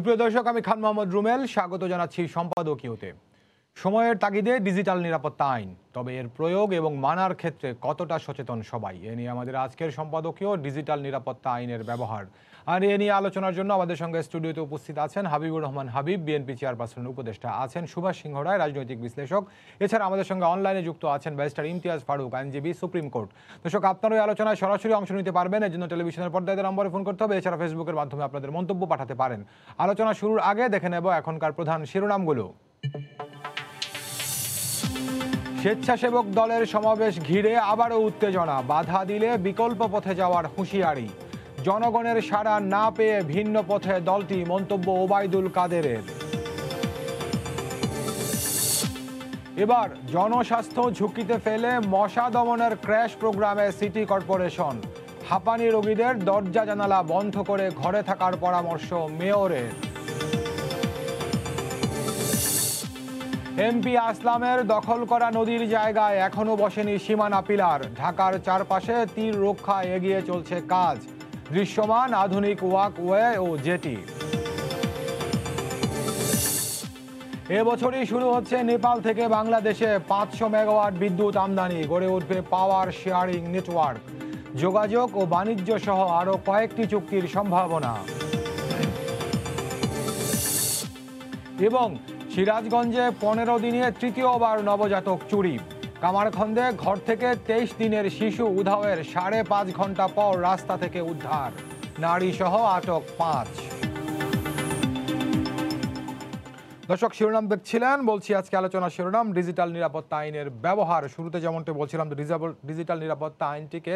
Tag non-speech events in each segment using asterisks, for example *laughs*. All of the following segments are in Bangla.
সুপ্রিয় দর্শক আমি খান মোহাম্মদ রুমেল স্বাগত জানাচ্ছি সম্পাদকীয়তে সময়ের তাগিদে ডিজিটাল নিরাপত্তা আইন তবে এর প্রয়োগ এবং মানার ক্ষেত্রে কতটা সচেতন সবাই এ নিয়ে আমাদের আজকের সম্পাদকীয় ডিজিটাল নিরাপত্তা আইনের ব্যবহার আর এ নিয়ে আলোচনার জন্য আমাদের সঙ্গে স্টুডিওতে উপস্থিত আছেন হাবিবুর রহমান হাবিব বিএনপি চেয়ারপারসনের উপদেষ্টা আছেন সুভাষ সিংহ রায় রাজনৈতিক বিশ্লেষক এছাড়া আমাদের সঙ্গে অনলাইনে যুক্ত আছেন ব্যারিস্টার ইমতিয়াজ ফারুক আইনজীবী সুপ্রিম কোর্ট দর্শক আপনারও আলোচনায় সরাসরি অংশ নিতে পারবেন এর জন্য টেলিভিশনের পর্দায় নম্বরে ফোন করতে হবে এছাড়া ফেসবুকের মাধ্যমে আপনাদের মন্তব্য পাঠাতে পারেন আলোচনা শুরুর আগে দেখে নেব এখনকার প্রধান শিরোনামগুলো স্বেচ্ছাসেবক দলের সমাবেশ ঘিরে আবারও উত্তেজনা বাধা দিলে বিকল্প পথে যাওয়ার হুঁশিয়ারি জনগণের সাড়া না পেয়ে ভিন্ন পথে দলটি মন্তব্য ওবায়দুল কাদেরের এবার জনস্বাস্থ্য ঝুঁকিতে ফেলে মশা দমনের ক্র্যাশ প্রোগ্রামে সিটি কর্পোরেশন হাঁপানি রোগীদের দরজা জানালা বন্ধ করে ঘরে থাকার পরামর্শ মেয়রের এমপি আসলামের দখল করা নদীর জায়গায় এখনও বসেনি সীমানা পিলার ঢাকার চারপাশে তীর রক্ষা এগিয়ে চলছে কাজ দৃশ্যমান আধুনিক ওয়াকওয়ে ও জেটি এবছরই শুরু হচ্ছে নেপাল থেকে বাংলাদেশে পাঁচশো মেগাওয়াট বিদ্যুৎ আমদানি গড়ে উঠবে পাওয়ার শেয়ারিং নেটওয়ার্ক যোগাযোগ ও বাণিজ্য সহ আরও কয়েকটি চুক্তির সম্ভাবনা এবং সিরাজগঞ্জে পনেরো দিনে তৃতীয়বার নবজাতক চুরি কামারখন্দে ঘর থেকে তেইশ দিনের শিশু উধাওয়ের সাড়ে পাঁচ ঘন্টা পর রাস্তা থেকে উদ্ধার নারী সহ আটক পাঁচ দর্শক শিরোনাম দেখছিলেন বলছি আজকে আলোচনা শিরোনাম ডিজিটাল নিরাপত্তা আইনের ব্যবহার শুরুতে যেমনটি বলছিলাম ডিজিটাল নিরাপত্তা আইনটিকে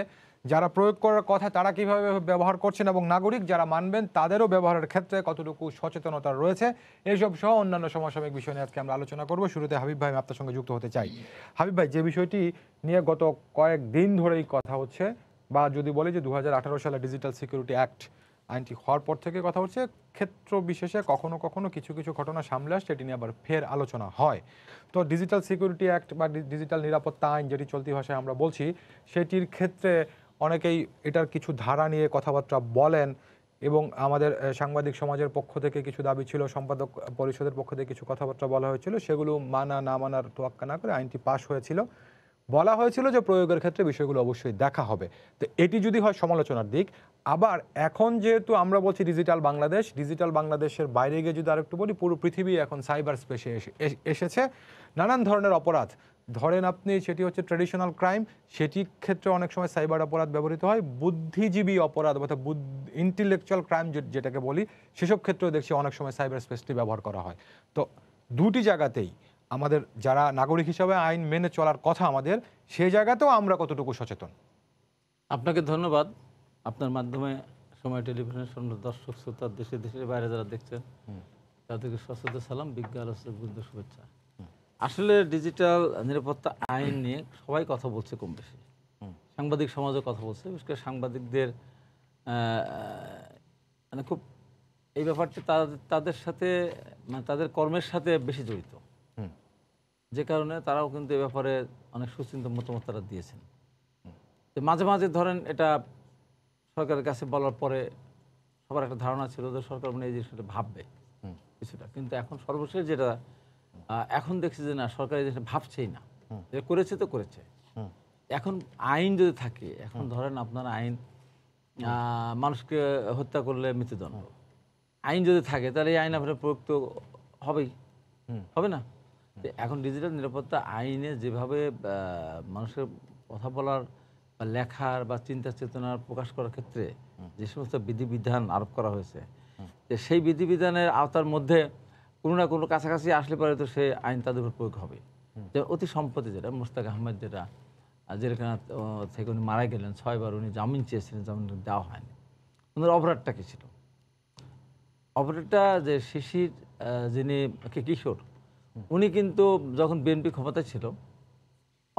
যারা প্রয়োগ করার কথা তারা কিভাবে ব্যবহার করছেন এবং নাগরিক যারা মানবেন তাদেরও ব্যবহারের ক্ষেত্রে কতটুকু সচেতনতা রয়েছে এইসব সহ অন্যান্য সমসাময়িক বিষয় নিয়ে আজকে আমরা আলোচনা করব শুরুতে হাবিব ভাই আপনার সঙ্গে যুক্ত হতে চাই হাবিব ভাই যে বিষয়টি নিয়ে গত কয়েক দিন ধরেই কথা হচ্ছে বা যদি বলি যে দু সালে ডিজিটাল সিকিউরিটি অ্যাক্ট আইনটি হওয়ার পর থেকে কথা হচ্ছে ক্ষেত্র বিশেষে কখনো কখনো কিছু কিছু ঘটনা সামলে আসছে এটি নিয়ে আবার ফের আলোচনা হয় তো ডিজিটাল সিকিউরিটি অ্যাক্ট বা ডিজিটাল নিরাপত্তা আইন যেটি চলতি ভাষায় আমরা বলছি সেটির ক্ষেত্রে অনেকেই এটার কিছু ধারা নিয়ে কথাবার্তা বলেন এবং আমাদের সাংবাদিক সমাজের পক্ষ থেকে কিছু দাবি ছিল সম্পাদক পরিষদের পক্ষ থেকে কিছু কথাবার্তা বলা হয়েছিল সেগুলো মানা না মানার তোয়াক্কা না করে আইনটি পাশ হয়েছিল বলা হয়েছিল যে প্রয়োগের ক্ষেত্রে বিষয়গুলো অবশ্যই দেখা হবে তো এটি যদি হয় সমালোচনার দিক আবার এখন যেহেতু আমরা বলছি ডিজিটাল বাংলাদেশ ডিজিটাল বাংলাদেশের বাইরে গিয়ে যদি আরেকটু বলি পুরো পৃথিবী এখন সাইবার স্পেসে এসেছে নানান ধরনের অপরাধ ধরেন আপনি সেটি হচ্ছে ট্রেডিশনাল ক্রাইম সেটির ক্ষেত্রে অনেক সময় সাইবার অপরাধ ব্যবহৃত হয় বুদ্ধিজীবী অপরাধ অর্থাৎ ইন্টেলেকচুয়াল ক্রাইম যেটাকে বলি সেসব ক্ষেত্রেও দেখছি অনেক সময় সাইবার স্পেসটি ব্যবহার করা হয় তো দুটি জায়গাতেই আমাদের যারা নাগরিক হিসাবে আইন মেনে চলার কথা আমাদের সেই জায়গাতেও আমরা কতটুকু সচেতন আপনাকে ধন্যবাদ আপনার মাধ্যমে সময় টেলিভিশনের সামনে দর্শক শ্রোতা দেশে দেশের বাইরে যারা দেখছেন তাদেরকে সচেতন সালাম বিজ্ঞান শুভেচ্ছা আসলে ডিজিটাল নিরাপত্তা আইন নিয়ে সবাই কথা বলছে কম বেশি সাংবাদিক সমাজও কথা বলছে বিশেষ করে সাংবাদিকদের মানে খুব এই ব্যাপারটা তাদের সাথে মানে তাদের কর্মের সাথে বেশি জড়িত যে কারণে তারাও কিন্তু এ ব্যাপারে অনেক সুচিন্ত মতামত তারা দিয়েছেন মাঝে মাঝে ধরেন এটা সরকারের কাছে বলার পরে সবার একটা ধারণা ছিল যে সরকার মানে এই জিনিসটা ভাববে কিছুটা কিন্তু এখন সর্বশেষ যেটা এখন দেখছি যে না সরকার এই ভাবছেই না যে করেছে তো করেছে এখন আইন যদি থাকে এখন ধরেন আপনার আইন মানুষকে হত্যা করলে মৃত্যুদণ্ড আইন যদি থাকে তাহলে এই আইন আপনার প্রয়োগ তো হবেই হবে না এখন ডিজিটাল নিরাপত্তা আইনে যেভাবে মানুষের কথা বলার বা লেখার বা চিন্তা চেতনার প্রকাশ করার ক্ষেত্রে যে সমস্ত বিধিবিধান আরোপ করা হয়েছে সেই বিধিবিধানের আওতার মধ্যে কোনো না কোনো কাছাকাছি আসলে পরে তো সে আইন তাদের উপর প্রয়োগ হবে যেমন অতি সম্পত্তি যেটা মোস্তাক আহমেদ যেটা জেলখানা থেকে উনি মারা গেলেন ছয়বার উনি জামিন চেয়েছিলেন জামিন দেওয়া হয়নি ওনার অপরাধটা কী ছিল অপরাধটা যে শিশির যিনি কিশোর উনি কিন্তু যখন বিএনপি ক্ষমতায় ছিল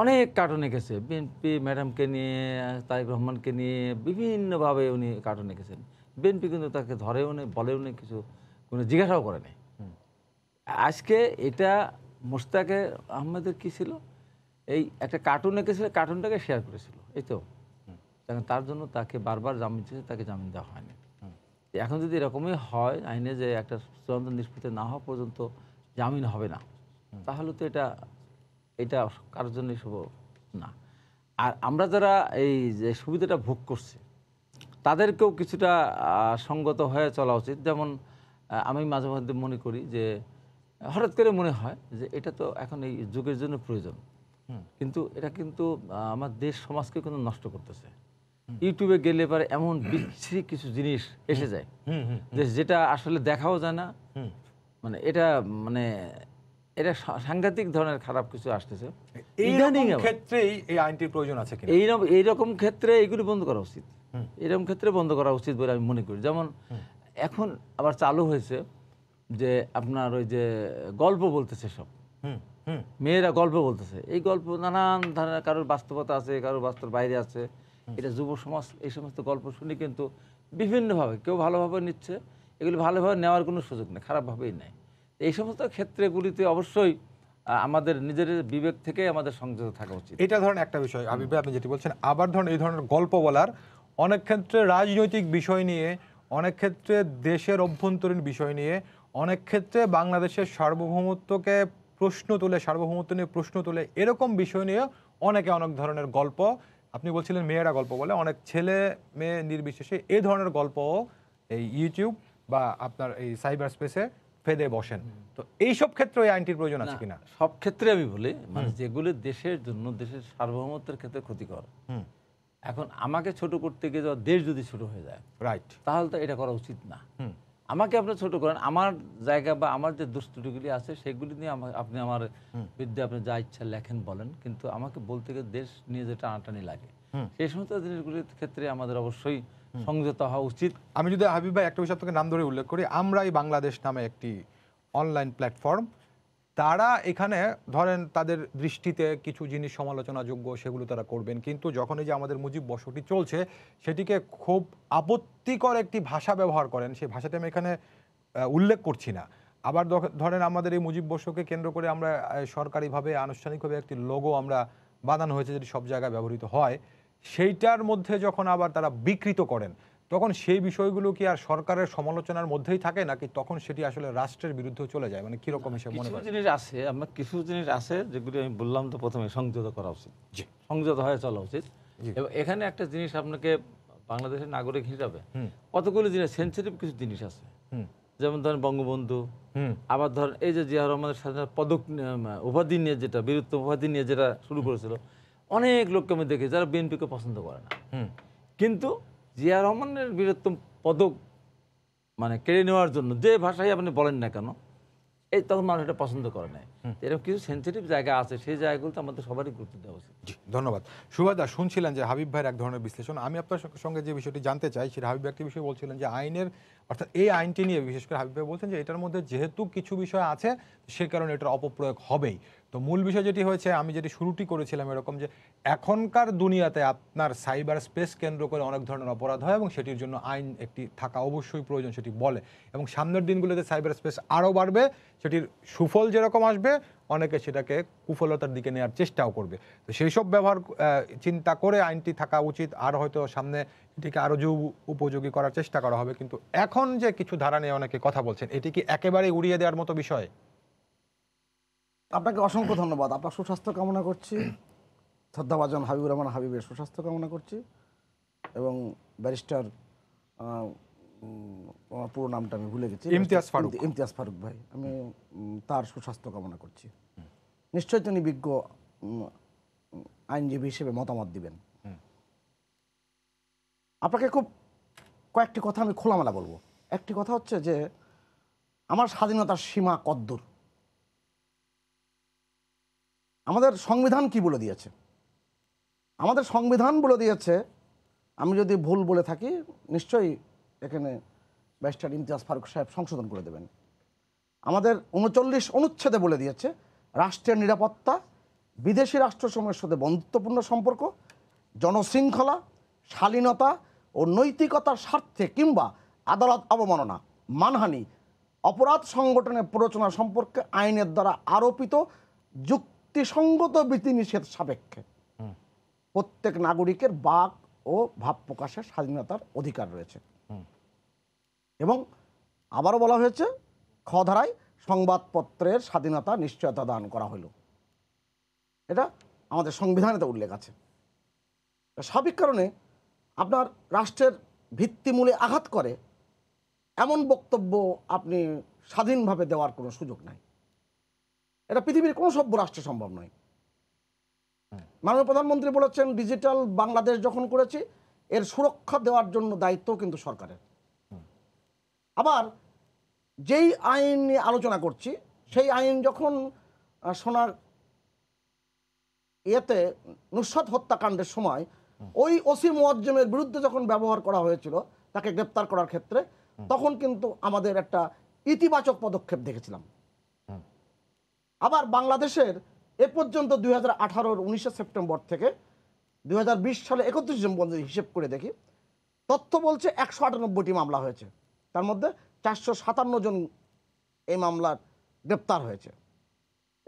অনেক কার্টুন এঁকেছে বিএনপি ম্যাডামকে নিয়ে তারেক রহমানকে নিয়ে বিভিন্নভাবে উনি কার্টুন এঁকেছেন বিএনপি কিন্তু তাকে ধরেও নেই বলেও নেই কিছু কোনো জিজ্ঞাসাও করে নেই আজকে এটা মোস্তাকে আহমেদের কি ছিল এই একটা কার্টুন এঁকেছিল কার্টুনটাকে শেয়ার করেছিল এই তো তার জন্য তাকে বারবার জামিন দিয়েছে তাকে জামিন দেওয়া হয়নি এখন যদি এরকমই হয় আইনে যে একটা চূড়ান্ত নিষ্পত্তি না হওয়া পর্যন্ত জামিন হবে না তাহলে তো এটা এটা কারোর জন্যই শুভ না আর আমরা যারা এই যে সুবিধাটা ভোগ করছি তাদেরকেও কিছুটা সঙ্গত হয়ে চলা উচিত যেমন আমি মাঝে মধ্যে মনে করি যে হঠাৎ করে মনে হয় যে এটা তো এখন এই যুগের জন্য প্রয়োজন কিন্তু এটা কিন্তু আমার দেশ সমাজকে কিন্তু নষ্ট করতেছে ইউটিউবে গেলে পরে এমন বিচ্ছিরি কিছু জিনিস এসে যায় যে যেটা আসলে দেখাও যায় না মানে এটা মানে এটা সাংঘাতিক ধরনের খারাপ কিছু আসতেছে এইরকম ক্ষেত্রে এইগুলি বন্ধ করা উচিত এরকম ক্ষেত্রে বন্ধ করা উচিত বলে আমি মনে করি যেমন এখন আবার চালু হয়েছে যে আপনার ওই যে গল্প বলতেছে সব মেয়েরা গল্প বলতেছে এই গল্প নানান ধরনের কারোর বাস্তবতা আছে কারোর বাস্তব বাইরে আছে এটা যুব সমাজ এই সমস্ত গল্প শুনি কিন্তু বিভিন্নভাবে কেউ ভালোভাবে নিচ্ছে এগুলি ভালোভাবে নেওয়ার কোনো সুযোগ নেই খারাপভাবেই নেয় এই সমস্ত ক্ষেত্রেগুলিতে অবশ্যই আমাদের নিজের বিবেক থেকে আমাদের সংযত থাকা উচিত এটা ধরেন একটা বিষয় আবিব আপনি যেটি বলছেন আবার ধরেন এই ধরনের গল্প বলার অনেক ক্ষেত্রে রাজনৈতিক বিষয় নিয়ে অনেক ক্ষেত্রে দেশের অভ্যন্তরীণ বিষয় নিয়ে অনেক ক্ষেত্রে বাংলাদেশের সার্বভৌমত্বকে প্রশ্ন তুলে সার্বভৌমত্ব নিয়ে প্রশ্ন তুলে এরকম বিষয় নিয়ে অনেকে অনেক ধরনের গল্প আপনি বলছিলেন মেয়েরা গল্প বলে অনেক ছেলে মেয়ে নির্বিশেষে এই ধরনের গল্প এই ইউটিউব বা আপনার এই সাইবার স্পেসে ফেদে বসেন তো এইসব ক্ষেত্রে ওই আইনটির প্রয়োজন আছে কিনা সব ক্ষেত্রে আমি বলি মানে যেগুলো দেশের জন্য দেশের সার্বভৌমত্বের ক্ষেত্রে ক্ষতিকর এখন আমাকে ছোট করতে গিয়ে দেশ যদি ছোট হয়ে যায় রাইট তাহলে তো এটা করা উচিত না আমাকে আপনি ছোট করেন আমার জায়গা বা আমার যে দুষ্টুটিগুলি আছে সেগুলি নিয়ে আপনি আমার বিরুদ্ধে আপনি যা ইচ্ছা লেখেন বলেন কিন্তু আমাকে বলতে গেলে দেশ নিয়ে যেটা আনাটানি লাগে সেই সমস্ত জিনিসগুলির ক্ষেত্রে আমাদের অবশ্যই সংযত হওয়া উচিত আমি যদি হাবিব ভাই একটা বিষয় নাম ধরে উল্লেখ করি আমরাই বাংলাদেশ নামে একটি অনলাইন প্ল্যাটফর্ম তারা এখানে ধরেন তাদের দৃষ্টিতে কিছু জিনিস সমালোচনাযোগ্য সেগুলো তারা করবেন কিন্তু যখন এই যে আমাদের মুজিব বসতি চলছে সেটিকে খুব আপত্তিকর একটি ভাষা ব্যবহার করেন সেই ভাষাটি আমি এখানে উল্লেখ করছি না আবার ধরেন আমাদের এই মুজিব বর্ষকে কেন্দ্র করে আমরা সরকারিভাবে আনুষ্ঠানিকভাবে একটি লোগো আমরা বানানো হয়েছে যেটি সব জায়গায় ব্যবহৃত হয় সেইটার মধ্যে যখন আবার তারা বিকৃত করেন তখন সেই বিষয়গুলো কি আর সরকারের সমালোচনার মধ্যেই থাকে নাকি তখন সেটি আসলে রাষ্ট্রের বিরুদ্ধে চলে যায় মানে কিরকম হিসেবে মনে হয় জিনিস আছে আমরা কিছু জিনিস আছে যেগুলি আমি বললাম তো প্রথমে সংযত করা উচিত সংযত হয়ে চলা উচিত এবং এখানে একটা জিনিস আপনাকে বাংলাদেশের নাগরিক হিসাবে কতগুলো জিনিস সেন্সিটিভ কিছু জিনিস আছে যেমন ধরেন বঙ্গবন্ধু আবার ধরেন এই যে জিয়া রহমানের স্বাধীনতা পদক উপাধি নিয়ে যেটা বীরত্ব উপাধি নিয়ে যেটা শুরু করেছিল অনেক লোককে আমি দেখি যারা বিএনপিকে পছন্দ করে না কিন্তু জিয়া রহমানের বৃহত্তম পদক মানে কেড়ে নেওয়ার জন্য যে ভাষাই আপনি বলেন না কেন এই তখন মানুষ এটা পছন্দ করে নাই এরকম কিছু সেন্সিটিভ জায়গা আছে সেই জায়গাগুলোতে আমাদের সবারই গুরুত্ব দেওয়া উচিত ধন্যবাদ সুভাদা শুনছিলেন যে হাবিব ভাইয়ের এক ধরনের বিশ্লেষণ আমি আপনার সঙ্গে যে বিষয়টি জানতে চাই সেটা হাবিব একটি বিষয় বলছিলেন যে আইনের অর্থাৎ এই আইনটি নিয়ে বিশেষ করে হাবিব ভাই বলছেন যে এটার মধ্যে যেহেতু কিছু বিষয় আছে সে কারণে এটার অপপ্রয়োগ হবেই তো মূল বিষয় যেটি হয়েছে আমি যেটি শুরুটি করেছিলাম এরকম যে এখনকার দুনিয়াতে আপনার সাইবার স্পেস কেন্দ্র করে অনেক ধরনের অপরাধ হয় এবং সেটির জন্য আইন একটি থাকা অবশ্যই প্রয়োজন সেটি বলে এবং সামনের দিনগুলোতে সাইবার স্পেস আরও বাড়বে সেটির সুফল যেরকম আসবে অনেকে সেটাকে কুফলতার দিকে নেওয়ার চেষ্টাও করবে তো সেই সব ব্যবহার চিন্তা করে আইনটি থাকা উচিত আর হয়তো সামনে এটিকে আরও যুব উপযোগী করার চেষ্টা করা হবে কিন্তু এখন যে কিছু ধারা নিয়ে অনেকে কথা বলছেন এটি কি একেবারেই উড়িয়ে দেওয়ার মতো বিষয় আপনাকে অসংখ্য ধন্যবাদ আপনার সুস্বাস্থ্য কামনা করছি শ্রদ্ধাভাজন হাবিবুর রহমান হাবিবের সুস্বাস্থ্য কামনা করছি এবং ব্যারিস্টার আমার পুরো নামটা আমি ভুলে গেছি ইমতিয়াজ ফারুক ইমতিয়াজ ফারুক ভাই আমি তার সুস্বাস্থ্য কামনা করছি নিশ্চয়ই তিনি বিজ্ঞ আইনজীবী হিসেবে মতামত দিবেন আপনাকে খুব কয়েকটি কথা আমি খোলামেলা বলবো একটি কথা হচ্ছে যে আমার স্বাধীনতার সীমা কদ্দূর আমাদের সংবিধান কি বলে দিয়েছে আমাদের সংবিধান বলে দিয়েছে আমি যদি ভুল বলে থাকি নিশ্চয়ই এখানে ব্যারিস্টার ইমতিয়াজ ফারুক সাহেব সংশোধন করে দেবেন আমাদের উনচল্লিশ অনুচ্ছেদে বলে দিয়েছে রাষ্ট্রের নিরাপত্তা বিদেশি রাষ্ট্রসমূহের সাথে বন্ধুত্বপূর্ণ সম্পর্ক জনশৃঙ্খলা শালীনতা ও নৈতিকতার স্বার্থে কিংবা আদালত অবমাননা মানহানি অপরাধ সংগঠনের প্ররোচনা সম্পর্কে আইনের দ্বারা আরোপিত যুক্ত যুক্তিসঙ্গত বিধিনিষেধ সাপেক্ষে প্রত্যেক নাগরিকের বাক ও ভাব প্রকাশের স্বাধীনতার অধিকার রয়েছে এবং আবারও বলা হয়েছে খধারায় সংবাদপত্রের স্বাধীনতা নিশ্চয়তা দান করা হলো এটা আমাদের সংবিধানেতে উল্লেখ আছে সাবিক কারণে আপনার রাষ্ট্রের ভিত্তিমূলে আঘাত করে এমন বক্তব্য আপনি স্বাধীনভাবে দেওয়ার কোনো সুযোগ নাই এটা পৃথিবীর কোনো সভ্য রাষ্ট্রে সম্ভব নয় মাননীয় প্রধানমন্ত্রী বলেছেন ডিজিটাল বাংলাদেশ যখন করেছি এর সুরক্ষা দেওয়ার জন্য দায়িত্ব কিন্তু সরকারের আবার যেই আইন নিয়ে আলোচনা করছি সেই আইন যখন সোনার ইয়েতে নুসাদ হত্যাকাণ্ডের সময় ওই ওসি মোয়াজ্জমের বিরুদ্ধে যখন ব্যবহার করা হয়েছিল তাকে গ্রেপ্তার করার ক্ষেত্রে তখন কিন্তু আমাদের একটা ইতিবাচক পদক্ষেপ দেখেছিলাম আবার বাংলাদেশের এ পর্যন্ত দুই হাজার আঠারোর উনিশে সেপ্টেম্বর থেকে দুই সালে একত্রিশ জন পর্যন্ত হিসেব করে দেখি তথ্য বলছে একশো আটানব্বইটি মামলা হয়েছে তার মধ্যে চারশো সাতান্ন জন এই মামলার গ্রেপ্তার হয়েছে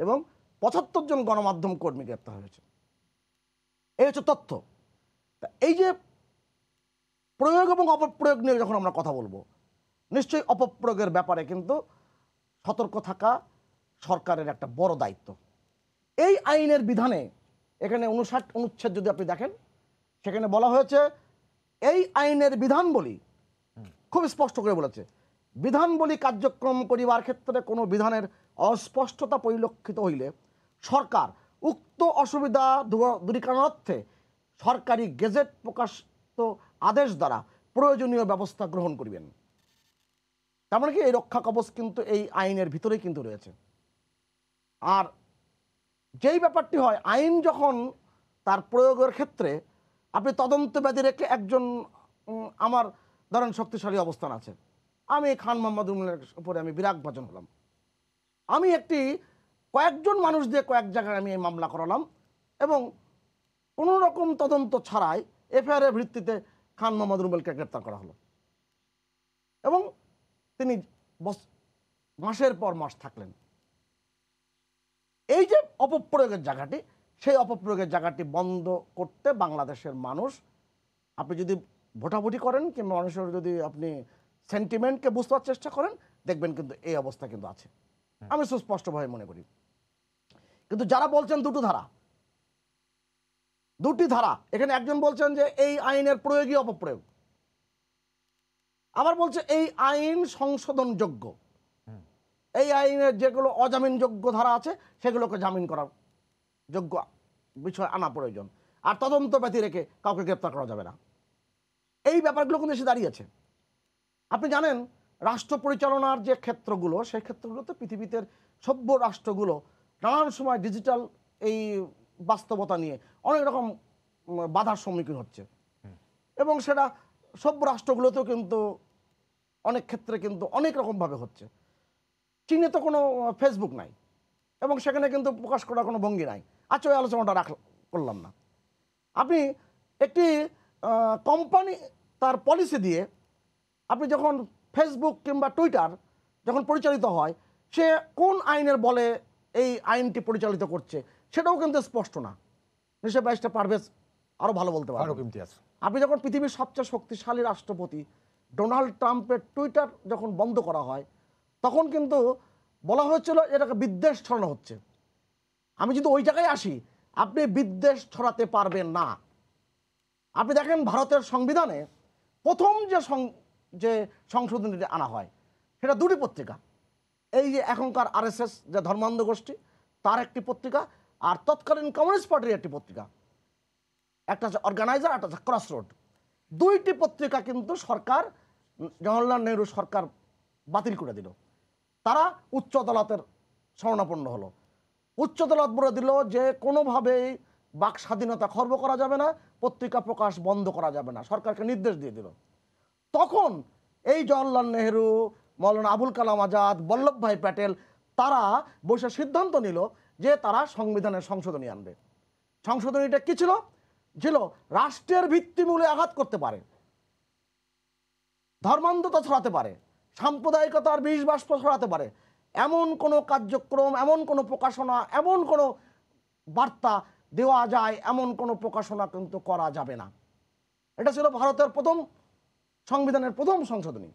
এবং পঁচাত্তর জন গণমাধ্যম কর্মী গ্রেপ্তার হয়েছে এই হচ্ছে তথ্য এই যে প্রয়োগ এবং অপপ্রয়োগ নিয়ে যখন আমরা কথা বলবো নিশ্চয়ই অপপ্রয়োগের ব্যাপারে কিন্তু সতর্ক থাকা সরকারের একটা বড় দায়িত্ব এই আইনের বিধানে এখানে উনষাট অনুচ্ছেদ যদি আপনি দেখেন সেখানে বলা হয়েছে এই আইনের বিধান বলি খুব স্পষ্ট করে বলেছে বিধানবলী কার্যক্রম করিবার ক্ষেত্রে কোনো বিধানের অস্পষ্টতা পরিলক্ষিত হইলে সরকার উক্ত অসুবিধা দূরীকরণার্থে সরকারি গেজেট প্রকাশিত আদেশ দ্বারা প্রয়োজনীয় ব্যবস্থা গ্রহণ করিবেন তার মানে কি এই রক্ষা কবচ কিন্তু এই আইনের ভিতরেই কিন্তু রয়েছে আর যেই ব্যাপারটি হয় আইন যখন তার প্রয়োগের ক্ষেত্রে আপনি তদন্তবাদী রেখে একজন আমার ধরেন শক্তিশালী অবস্থান আছে আমি খান মোহাম্মদ উমলের উপরে আমি বিরাট ভাজন হলাম আমি একটি কয়েকজন মানুষ দিয়ে কয়েক জায়গায় আমি এই মামলা করালাম এবং কোনো রকম তদন্ত ছাড়াই এফআইআরের ভিত্তিতে খান মোহাম্মদ রুবেলকে গ্রেপ্তার করা হলো এবং তিনি মাসের পর মাস থাকলেন এই যে অপপ্রয়োগের জায়গাটি সেই অপপ্রয়োগের জায়গাটি বন্ধ করতে বাংলাদেশের মানুষ আপনি যদি ভোটাভুটি করেন কিংবা মানুষের যদি আপনি সেন্টিমেন্টকে বুঝতে চেষ্টা করেন দেখবেন কিন্তু এই অবস্থা কিন্তু আছে হ্যাঁ। আমি সুস্পষ্টভাবে মনে করি কিন্তু যারা বলছেন দুটো ধারা দুটি ধারা এখানে একজন বলছেন যে এই আইনের প্রয়োগই অপপ্রয়োগ আবার বলছে এই আইন সংশোধনযোগ্য এই আইনের যেগুলো অজামিনযোগ্য ধারা আছে সেগুলোকে জামিন করার যোগ্য বিষয় আনা প্রয়োজন আর তদন্ত ব্যথি রেখে কাউকে গ্রেপ্তার করা যাবে না এই ব্যাপারগুলো কিন্তু এসে দাঁড়িয়েছে আপনি জানেন রাষ্ট্র পরিচালনার যে ক্ষেত্রগুলো সেই ক্ষেত্রগুলোতে পৃথিবীতে সভ্য রাষ্ট্রগুলো নানান সময় ডিজিটাল এই বাস্তবতা নিয়ে অনেক রকম বাধার সম্মুখীন হচ্ছে এবং সেটা সভ্য রাষ্ট্রগুলোতেও কিন্তু অনেক ক্ষেত্রে কিন্তু অনেক রকমভাবে হচ্ছে চীনে তো কোনো ফেসবুক নাই এবং সেখানে কিন্তু প্রকাশ করার কোনো ভঙ্গি নাই আচ্ছা ওই আলোচনাটা রাখ করলাম না আপনি একটি কোম্পানি তার পলিসি দিয়ে আপনি যখন ফেসবুক কিংবা টুইটার যখন পরিচালিত হয় সে কোন আইনের বলে এই আইনটি পরিচালিত করছে সেটাও কিন্তু স্পষ্ট না নিশ্চয় বাইশটা পারভেজ আরও ভালো বলতে পারবেন আপনি যখন পৃথিবীর সবচেয়ে শক্তিশালী রাষ্ট্রপতি ডোনাল্ড ট্রাম্পের টুইটার যখন বন্ধ করা হয় তখন কিন্তু বলা হয়েছিল এটাকে বিদ্বেষ ছড়ানো হচ্ছে আমি যদি ওই জায়গায় আসি আপনি বিদ্বেষ ছড়াতে পারবেন না আপনি দেখেন ভারতের সংবিধানে প্রথম যে যে সংশোধনীটি আনা হয় সেটা দুটি পত্রিকা এই যে এখনকার আরএসএস যে ধর্মান্ধ গোষ্ঠী তার একটি পত্রিকা আর তৎকালীন কমিউনিস্ট পার্টির একটি পত্রিকা একটা হচ্ছে অর্গানাইজার একটা হচ্ছে ক্রস রোড দুইটি পত্রিকা কিন্তু সরকার জওয়াহরলাল নেহরু সরকার বাতিল করে দিল তারা উচ্চ আদালতের শরণাপন্ন হলো উচ্চ আদালত বলে দিল যে কোনোভাবেই বাক স্বাধীনতা খর্ব করা যাবে না পত্রিকা প্রকাশ বন্ধ করা যাবে না সরকারকে নির্দেশ দিয়ে দিল তখন এই জওয়াহরলাল নেহরু মৌলানা আবুল কালাম আজাদ বল্লভভাই প্যাটেল তারা বসে সিদ্ধান্ত নিল যে তারা সংবিধানের সংশোধনী আনবে সংশোধনীটা কী ছিল ছিল রাষ্ট্রের ভিত্তিমূলে আঘাত করতে পারে ধর্মান্ধতা ছড়াতে পারে সাম্প্রদায়িকতার বিষ বাষ্প ছড়াতে পারে এমন কোনো কার্যক্রম এমন কোনো প্রকাশনা এমন কোনো বার্তা দেওয়া যায় এমন কোনো প্রকাশনা কিন্তু করা যাবে না এটা ছিল ভারতের প্রথম সংবিধানের প্রথম সংশোধনী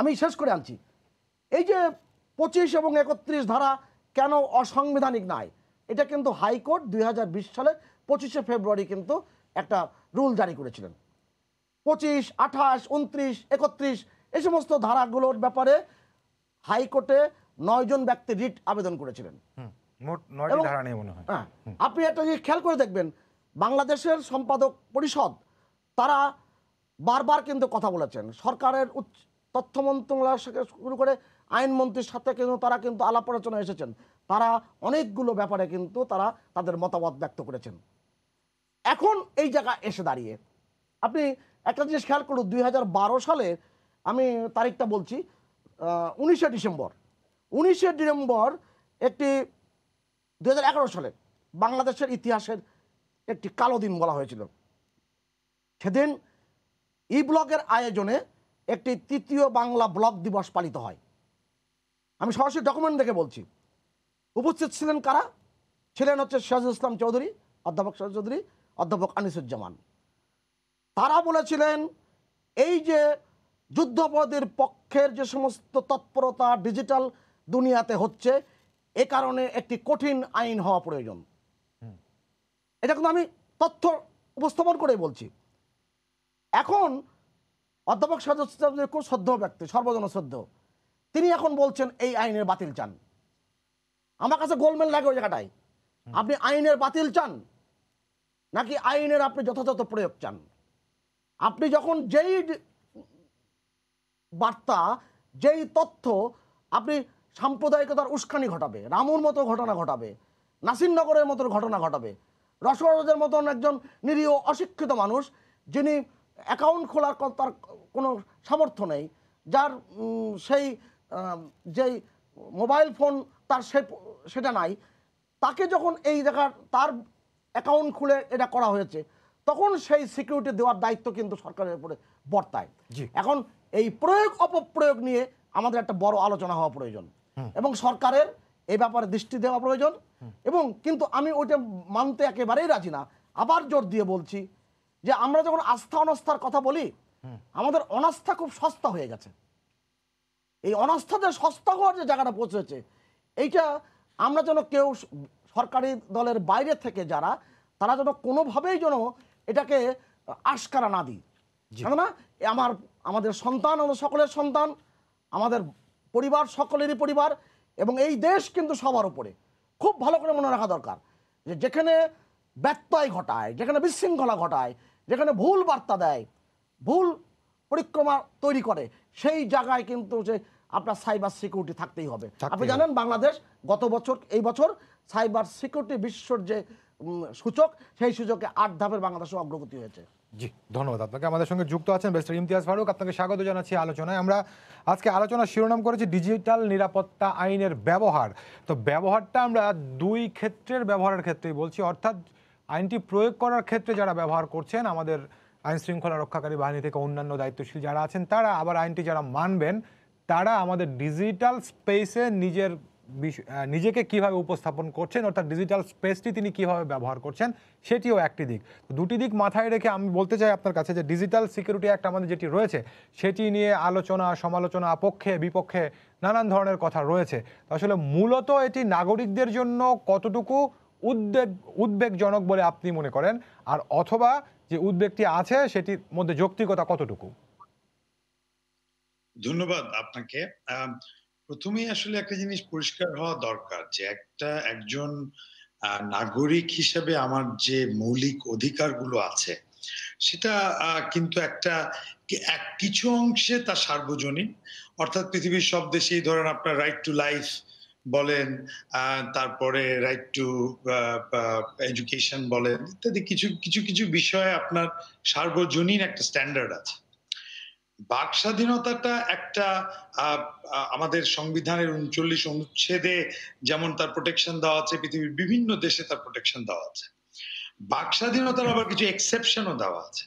আমি শেষ করে আনছি এই যে পঁচিশ এবং একত্রিশ ধারা কেন অসাংবিধানিক নয় এটা কিন্তু হাইকোর্ট দুই সালে পঁচিশে ফেব্রুয়ারি কিন্তু একটা রুল জারি করেছিলেন পঁচিশ আঠাশ উনত্রিশ একত্রিশ এই সমস্ত ধারাগুলোর ব্যাপারে হাইকোর্টে নয়জন ব্যক্তি রিট আবেদন করেছিলেন হ্যাঁ, আপনি একটা জিনিস খেয়াল করে দেখবেন বাংলাদেশের সম্পাদক পরিষদ তারা বারবার কিন্তু কথা বলেছেন সরকারের উচ্চ তথ্য মন্ত্রণালয়ের সাথে শুরু করে আইনমন্ত্রীর সাথে কিন্তু তারা কিন্তু আলাপ আলোচনা এসেছেন তারা অনেকগুলো ব্যাপারে কিন্তু তারা তাদের মতামত ব্যক্ত করেছেন এখন এই জায়গা এসে দাঁড়িয়ে আপনি একটা জিনিস খেয়াল করুন দুই সালে আমি তারিখটা বলছি উনিশে ডিসেম্বর উনিশে ডিসেম্বর একটি দু সালে বাংলাদেশের ইতিহাসের একটি কালো দিন বলা হয়েছিল সেদিন ই ব্লকের আয়োজনে একটি তৃতীয় বাংলা ব্লক দিবস পালিত হয় আমি সরাসরি ডকুমেন্ট দেখে বলছি উপস্থিত ছিলেন কারা ছিলেন হচ্ছে সিরাজুল ইসলাম চৌধুরী অধ্যাপক সিরাজ চৌধুরী অধ্যাপক আনিসুজ্জামান তারা বলেছিলেন এই যে যুদ্ধাপরাধীর পক্ষের যে সমস্ত তৎপরতা ডিজিটাল দুনিয়াতে হচ্ছে এ কারণে একটি কঠিন আইন হওয়া প্রয়োজন এটা কিন্তু আমি তথ্য উপস্থাপন করে বলছি এখন অধ্যাপক সাজুজ্জামানের খুব শ্রদ্ধ ব্যক্তি সর্বজন শ্রদ্ধ তিনি এখন বলছেন এই আইনের বাতিল চান আমার কাছে গোলমেল লাগে ওই জায়গাটায় আপনি আইনের বাতিল চান নাকি আইনের আপনি যথাযথ প্রয়োগ চান আপনি যখন যেই বার্তা যেই তথ্য আপনি সাম্প্রদায়িকতার উস্কানি ঘটাবে রামুর মতো ঘটনা ঘটাবে নাসিরনগরের মতো ঘটনা ঘটাবে রসরাজের মতন একজন নিরীহ অশিক্ষিত মানুষ যিনি অ্যাকাউন্ট খোলার তার কোনো সামর্থ্য নেই যার সেই যেই মোবাইল ফোন তার সে সেটা নাই তাকে যখন এই দেখার তার অ্যাকাউন্ট খুলে এটা করা হয়েছে তখন সেই সিকিউরিটি দেওয়ার দায়িত্ব কিন্তু সরকারের উপরে বর্তায় এখন এই প্রয়োগ অপপ্রয়োগ নিয়ে আমাদের একটা বড় আলোচনা হওয়া প্রয়োজন এবং সরকারের এই ব্যাপারে দৃষ্টি দেওয়া প্রয়োজন এবং কিন্তু আমি ওইটা মানতে একেবারেই রাজি না আবার জোর দিয়ে বলছি যে আমরা যখন আস্থা অনাস্থার কথা বলি আমাদের অনাস্থা খুব সস্তা হয়ে গেছে এই অনাস্থাতে সস্তা হওয়ার যে জায়গাটা পৌঁছেছে এইটা আমরা যেন কেউ সরকারি দলের বাইরে থেকে যারা তারা যেন কোনোভাবেই যেন এটাকে আশকারা না দিই না আমার আমাদের সন্তান আমাদের সকলের সন্তান আমাদের পরিবার সকলেরই পরিবার এবং এই দেশ কিন্তু সবার উপরে খুব ভালো করে মনে রাখা দরকার যে যেখানে ব্যত্যয় ঘটায় যেখানে বিশৃঙ্খলা ঘটায় যেখানে ভুল বার্তা দেয় ভুল পরিক্রমা তৈরি করে সেই জায়গায় কিন্তু যে আপনার সাইবার সিকিউরিটি থাকতেই হবে আপনি জানেন বাংলাদেশ গত বছর এই বছর সাইবার সিকিউরিটি বিশ্বর যে সূচক সেই সূচকে আট ধাপের বাংলাদেশে অগ্রগতি হয়েছে জি ধন্যবাদ আপনাকে আমাদের সঙ্গে যুক্ত আছেন বেস্টার ইমতিয়াজ ফারুক আপনাকে স্বাগত জানাচ্ছি আলোচনায় আমরা আজকে আলোচনা শিরোনাম করেছি ডিজিটাল নিরাপত্তা আইনের ব্যবহার তো ব্যবহারটা আমরা দুই ক্ষেত্রের ব্যবহারের ক্ষেত্রেই বলছি অর্থাৎ আইনটি প্রয়োগ করার ক্ষেত্রে যারা ব্যবহার করছেন আমাদের আইন শৃঙ্খলা রক্ষাকারী বাহিনী থেকে অন্যান্য দায়িত্বশীল যারা আছেন তারা আবার আইনটি যারা মানবেন তারা আমাদের ডিজিটাল স্পেসে নিজের নিজেকে কিভাবে উপস্থাপন করছেন অর্থাৎ ডিজিটাল স্পেসটি তিনি কিভাবে ব্যবহার করছেন সেটিও একটি দিক দুটি দিক মাথায় রেখে আমি বলতে চাই আপনার কাছে যে ডিজিটাল সিকিউরিটি অ্যাক্ট আমাদের যেটি রয়েছে সেটি নিয়ে আলোচনা সমালোচনা পক্ষে বিপক্ষে নানান ধরনের কথা রয়েছে আসলে মূলত এটি নাগরিকদের জন্য কতটুকু উদ্বেগ উদ্বেগজনক বলে আপনি মনে করেন আর অথবা যে উদ্বেগটি আছে সেটির মধ্যে যৌক্তিকতা কতটুকু ধন্যবাদ আপনাকে প্রথমেই আসলে একটা জিনিস পরিষ্কার হওয়া দরকার যে একটা একজন নাগরিক হিসেবে আমার যে মৌলিক অধিকারগুলো আছে সেটা কিন্তু একটা এক কিছু অংশে তা সার্বজনীন অর্থাৎ পৃথিবীর সব দেশেই ধরেন আপনার রাইট টু লাইফ বলেন তারপরে রাইট টু এডুকেশন বলেন ইত্যাদি কিছু কিছু কিছু বিষয়ে আপনার সার্বজনীন একটা স্ট্যান্ডার্ড আছে বাক স্বাধীনতাটা একটা আমাদের সংবিধানের উনচল্লিশ অনুচ্ছেদে যেমন তার প্রোটেকশন দেওয়া আছে পৃথিবীর বিভিন্ন দেশে তার প্রোটেকশন দেওয়া আছে বাক স্বাধীনতার আবার কিছু এক্সেপশনও দেওয়া আছে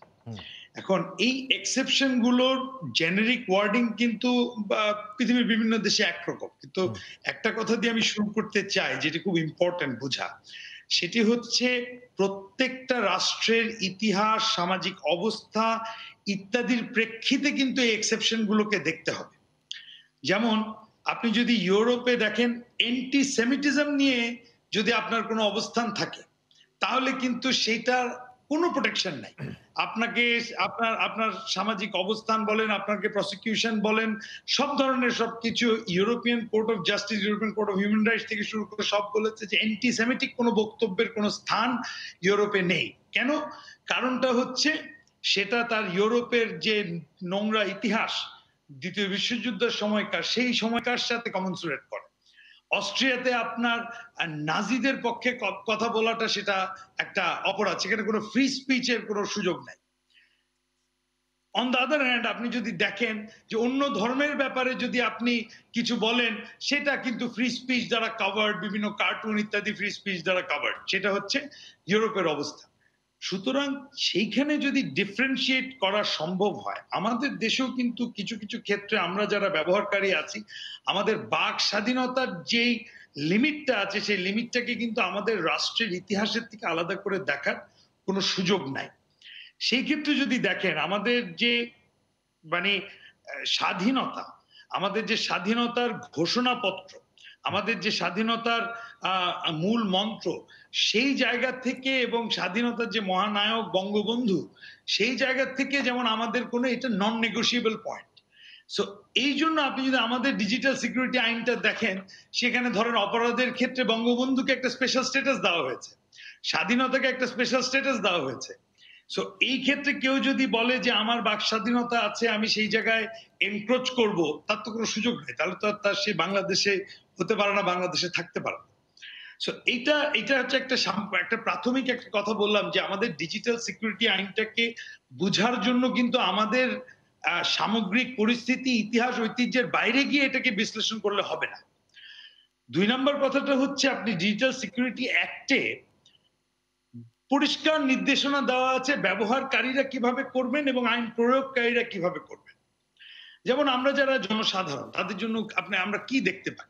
এখন এই এক্সেপশন গুলোর জেনেরিক ওয়ার্ডিং কিন্তু পৃথিবীর বিভিন্ন দেশে একরকম কিন্তু একটা কথা দিয়ে আমি শুরু করতে চাই যেটি খুব ইম্পর্টেন্ট বোঝা সেটি হচ্ছে প্রত্যেকটা রাষ্ট্রের ইতিহাস সামাজিক অবস্থা ইত্যাদির প্রেক্ষিতে কিন্তু এই এক্সেপশনগুলোকে দেখতে হবে যেমন আপনি যদি ইউরোপে দেখেন এন্টি সেমিটিজম নিয়ে যদি আপনার কোনো অবস্থান থাকে তাহলে কিন্তু সেইটার কোনো প্রোটেকশন নাই আপনাকে আপনার আপনার সামাজিক অবস্থান বলেন আপনাকে প্রসিকিউশন বলেন সব ধরনের সব কিছু European Court of Justice European Court of Human Rights থেকে শুরু করে সব বলেছে যে অ্যান্টিসেমেটিক কোনো বক্তব্যের কোনো স্থান ইউরোপে নেই কেন কারণটা হচ্ছে সেটা তার ইউরোপের যে নোংরা ইতিহাস দ্বিতীয় বিশ্বযুদ্ধের সময়কার সেই সময়কার সাথে কমনসুরেট করে অস্ট্রিয়াতে আপনার নাজিদের পক্ষে কথা বলাটা সেটা একটা অপরাধ সেখানে কোনো ফ্রি স্পিচের কোনো সুযোগ নাই অন দ্য আদার হ্যান্ড আপনি যদি দেখেন যে অন্য ধর্মের ব্যাপারে যদি আপনি কিছু বলেন সেটা কিন্তু ফ্রি স্পিচ দ্বারা কাভার্ড বিভিন্ন কার্টুন ইত্যাদি ফ্রি স্পিচ দ্বারা কাভার্ড সেটা হচ্ছে ইউরোপের অবস্থা সুতরাং সেইখানে যদি ডিফারেন্সিয়েট করা সম্ভব হয় আমাদের দেশেও কিন্তু কিছু কিছু ক্ষেত্রে আমরা যারা ব্যবহারকারী আছি আমাদের বাক স্বাধীনতার যেই লিমিটটা আছে সেই লিমিটটাকে কিন্তু আমাদের রাষ্ট্রের ইতিহাসের থেকে আলাদা করে দেখার কোনো সুযোগ নাই সেই ক্ষেত্রে যদি দেখেন আমাদের যে মানে স্বাধীনতা আমাদের যে স্বাধীনতার ঘোষণাপত্র আমাদের যে স্বাধীনতার মূল মন্ত্র সেই জায়গা থেকে এবং স্বাধীনতার যে মহানায়ক বঙ্গবন্ধু সেই জায়গা থেকে যেমন আমাদের কোনো এটা নন নেগোসিয়েবল পয়েন্ট সো এই জন্য আপনি যদি আমাদের ডিজিটাল সিকিউরিটি আইনটা দেখেন সেখানে ধরেন অপরাধের ক্ষেত্রে বঙ্গবন্ধুকে একটা স্পেশাল স্ট্যাটাস দেওয়া হয়েছে স্বাধীনতাকে একটা স্পেশাল স্ট্যাটাস দেওয়া হয়েছে সো এই ক্ষেত্রে কেউ যদি বলে যে আমার বাক স্বাধীনতা আছে আমি সেই জায়গায় এনক্রোচ করব তার তো কোনো সুযোগ নেই তাহলে তো তার সে বাংলাদেশে হতে পারে না বাংলাদেশে থাকতে পারে সো এইটা এটা হচ্ছে একটা একটা প্রাথমিক একটা কথা বললাম যে আমাদের ডিজিটাল সিকিউরিটি আইনটাকে বুঝার জন্য কিন্তু আমাদের সামগ্রিক পরিস্থিতি ইতিহাস ঐতিহ্যের বাইরে গিয়ে এটাকে বিশ্লেষণ করলে হবে না দুই নম্বর কথাটা হচ্ছে আপনি ডিজিটাল সিকিউরিটি অ্যাক্টে পরিষ্কার নির্দেশনা দেওয়া আছে ব্যবহারকারীরা কিভাবে করবেন এবং আইন প্রয়োগকারীরা কিভাবে করবেন যেমন আমরা যারা জনসাধারণ তাদের জন্য আপনি আমরা কি দেখতে পাই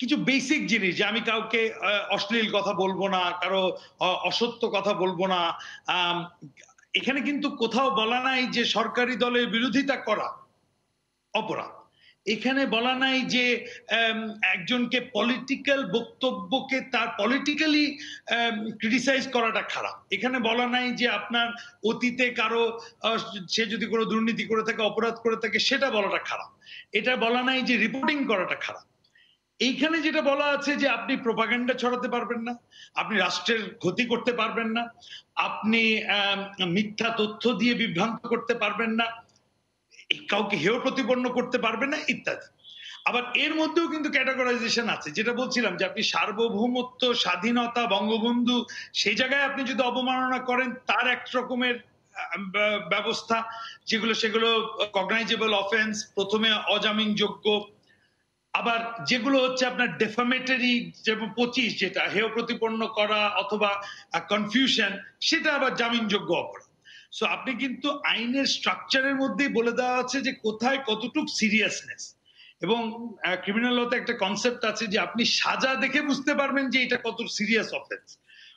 কিছু বেসিক জিনিস যে আমি কাউকে অশ্লীল কথা বলবো না কারো অসত্য কথা বলবো না এখানে কিন্তু কোথাও বলা নাই যে সরকারি দলের বিরোধিতা করা অপরাধ এখানে বলা নাই যে একজনকে পলিটিক্যাল বক্তব্যকে তার পলিটিক্যালি ক্রিটিসাইজ করাটা খারাপ এখানে বলা নাই যে আপনার অতীতে কারো সে যদি কোনো দুর্নীতি করে থাকে অপরাধ করে থাকে সেটা বলাটা খারাপ এটা বলা নাই যে রিপোর্টিং করাটা খারাপ এইখানে যেটা বলা আছে যে আপনি প্রোপাগান্ডা ছড়াতে পারবেন না আপনি রাষ্ট্রের ক্ষতি করতে পারবেন না আপনি মিথ্যা তথ্য দিয়ে বিভ্রান্ত করতে পারবেন না কাউকে হেয় প্রতিপন্ন করতে পারবেন না ইত্যাদি আবার এর মধ্যেও কিন্তু ক্যাটাগরাইজেশন আছে যেটা বলছিলাম যে আপনি সার্বভৌমত্ব স্বাধীনতা বঙ্গবন্ধু সেই জায়গায় আপনি যদি অবমাননা করেন তার এক রকমের ব্যবস্থা যেগুলো সেগুলো কগনাইজেবল অফেন্স প্রথমে অজামিনযোগ্য আবার যেগুলো হচ্ছে আপনার ডেফামেটারি যেমন পঁচিশ যেটা হেয় প্রতিপন্ন করা অথবা কনফিউশন সেটা আবার জামিনযোগ্য অপরাধ সো আপনি কিন্তু আইনের স্ট্রাকচারের মধ্যেই বলে দেওয়া আছে যে কোথায় কতটুক সিরিয়াসনেস এবং ক্রিমিনাল লতে একটা কনসেপ্ট আছে যে আপনি সাজা দেখে বুঝতে পারবেন যে এটা কত সিরিয়াস অফেন্স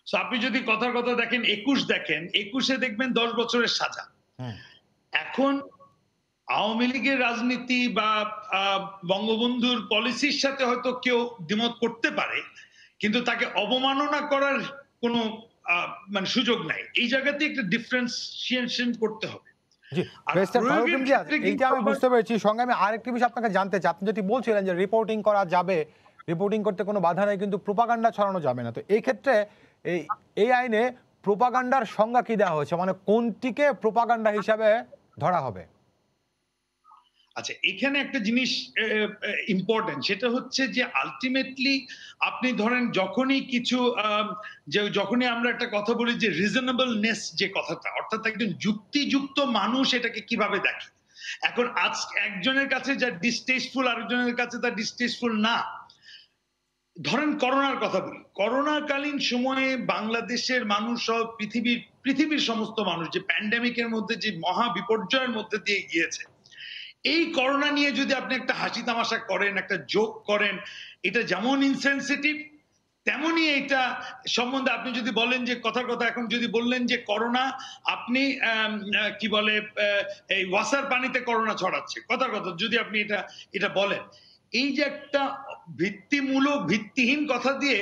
সো আপনি যদি কথার কথা দেখেন একুশ দেখেন একুশে দেখবেন দশ বছরের সাজা এখন আওয়ামী লীগের রাজনীতি বা বঙ্গবন্ধুর পলিসির সাথে হয়তো কেউ দ্বিমত করতে পারে কিন্তু তাকে অবমাননা করার কোনো মানে সুযোগ নাই এই জায়গাতে একটা ডিফারেন্সিয়েশন করতে হবে এইটা আমি বুঝতে পেরেছি সঙ্গে আমি আরেকটি বিষয় আপনাকে জানতে চাই আপনি যেটি বলছিলেন যে রিপোর্টিং করা যাবে রিপোর্টিং করতে কোনো বাধা নেই কিন্তু প্রোপাগান্ডা ছড়ানো যাবে না তো এই ক্ষেত্রে এই এই আইনে প্রোপাগান্ডার সংজ্ঞা কি দেওয়া হয়েছে মানে কোনটিকে প্রোপাগান্ডা হিসাবে ধরা হবে আচ্ছা এখানে একটা জিনিস ইম্পর্টেন্ট সেটা হচ্ছে যে আলটিমেটলি আপনি ধরেন যখনই কিছু যে যখনই আমরা একটা কথা বলি যে রিজনেবলনেস যে কথাটা অর্থাৎ একজন যুক্তিযুক্ত মানুষ এটাকে কিভাবে দেখে এখন আজ একজনের কাছে যা ডিস্টেসফুল আরেকজনের কাছে তা ডিস্টেসফুল না ধরেন করোনার কথা বলি করোনাকালীন সময়ে বাংলাদেশের মানুষ সব পৃথিবীর পৃথিবীর সমস্ত মানুষ যে প্যান্ডেমিকের মধ্যে যে মহা বিপর্যয়ের মধ্যে দিয়ে গিয়েছে এই করোনা নিয়ে যদি আপনি একটা হাসি তামাশা করেন একটা জোক করেন এটা যেমন ইনসেন্সিটিভ তেমনই এটা সম্বন্ধে আপনি যদি বলেন যে কথার কথা এখন যদি বললেন যে করোনা আপনি কি বলে এই ওয়াসার পানিতে করোনা ছড়াচ্ছে কথার কথা যদি আপনি এটা এটা বলেন এই যে একটা ভিত্তিমূলক ভিত্তিহীন কথা দিয়ে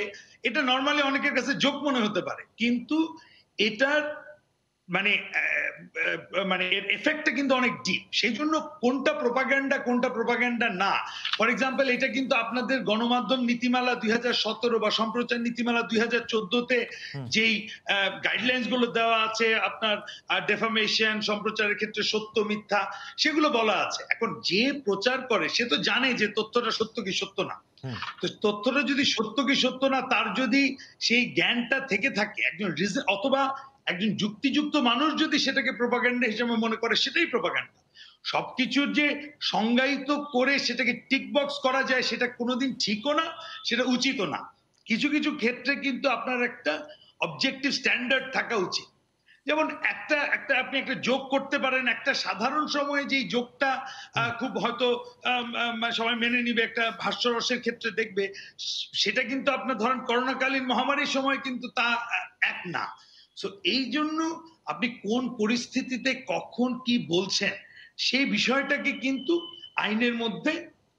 এটা নর্মালি অনেকের কাছে যোগ মনে হতে পারে কিন্তু এটার মানে মানে এর এফেক্টটা কিন্তু অনেক ডিপ সেই জন্য কোনটা প্রোপাগ্যান্ডা কোনটা প্রোপাগ্যান্ডা না ফর এক্সাম্পল এটা কিন্তু আপনাদের গণমাধ্যম নীতিমালা দুই হাজার বা সম্প্রচার নীতিমালা দুই হাজার চোদ্দতে যেই গাইডলাইন্স গুলো দেওয়া আছে আপনার ডেফামেশন সম্প্রচারের ক্ষেত্রে সত্য মিথ্যা সেগুলো বলা আছে এখন যে প্রচার করে সে তো জানে যে তথ্যটা সত্য কি সত্য না তো তথ্যটা যদি সত্য কি সত্য না তার যদি সেই জ্ঞানটা থেকে থাকে একজন অথবা একজন যুক্তিযুক্ত মানুষ যদি সেটাকে প্রপাগান্ডা হিসেবে মনে করে সেটাই প্রপাগান্ডা সবকিছুর যে সংজ্ঞায়িত করে সেটাকে টিকবক্স করা যায় সেটা কোনোদিন ঠিকও না সেটা উচিতও না কিছু কিছু ক্ষেত্রে কিন্তু আপনার একটা অবজেক্টিভ স্ট্যান্ডার্ড থাকা উচিত যেমন একটা একটা আপনি একটা যোগ করতে পারেন একটা সাধারণ সময়ে যেই যোগটা খুব হয়তো মানে সবাই মেনে নিবে একটা ভাষ্যরসের ক্ষেত্রে দেখবে সেটা কিন্তু আপনার ধরেন করোনাকালীন মহামারীর সময় কিন্তু তা এক না সো এই জন্য আপনি কোন পরিস্থিতিতে কখন কি বলছেন সেই বিষয়টাকে কিন্তু আইনের মধ্যে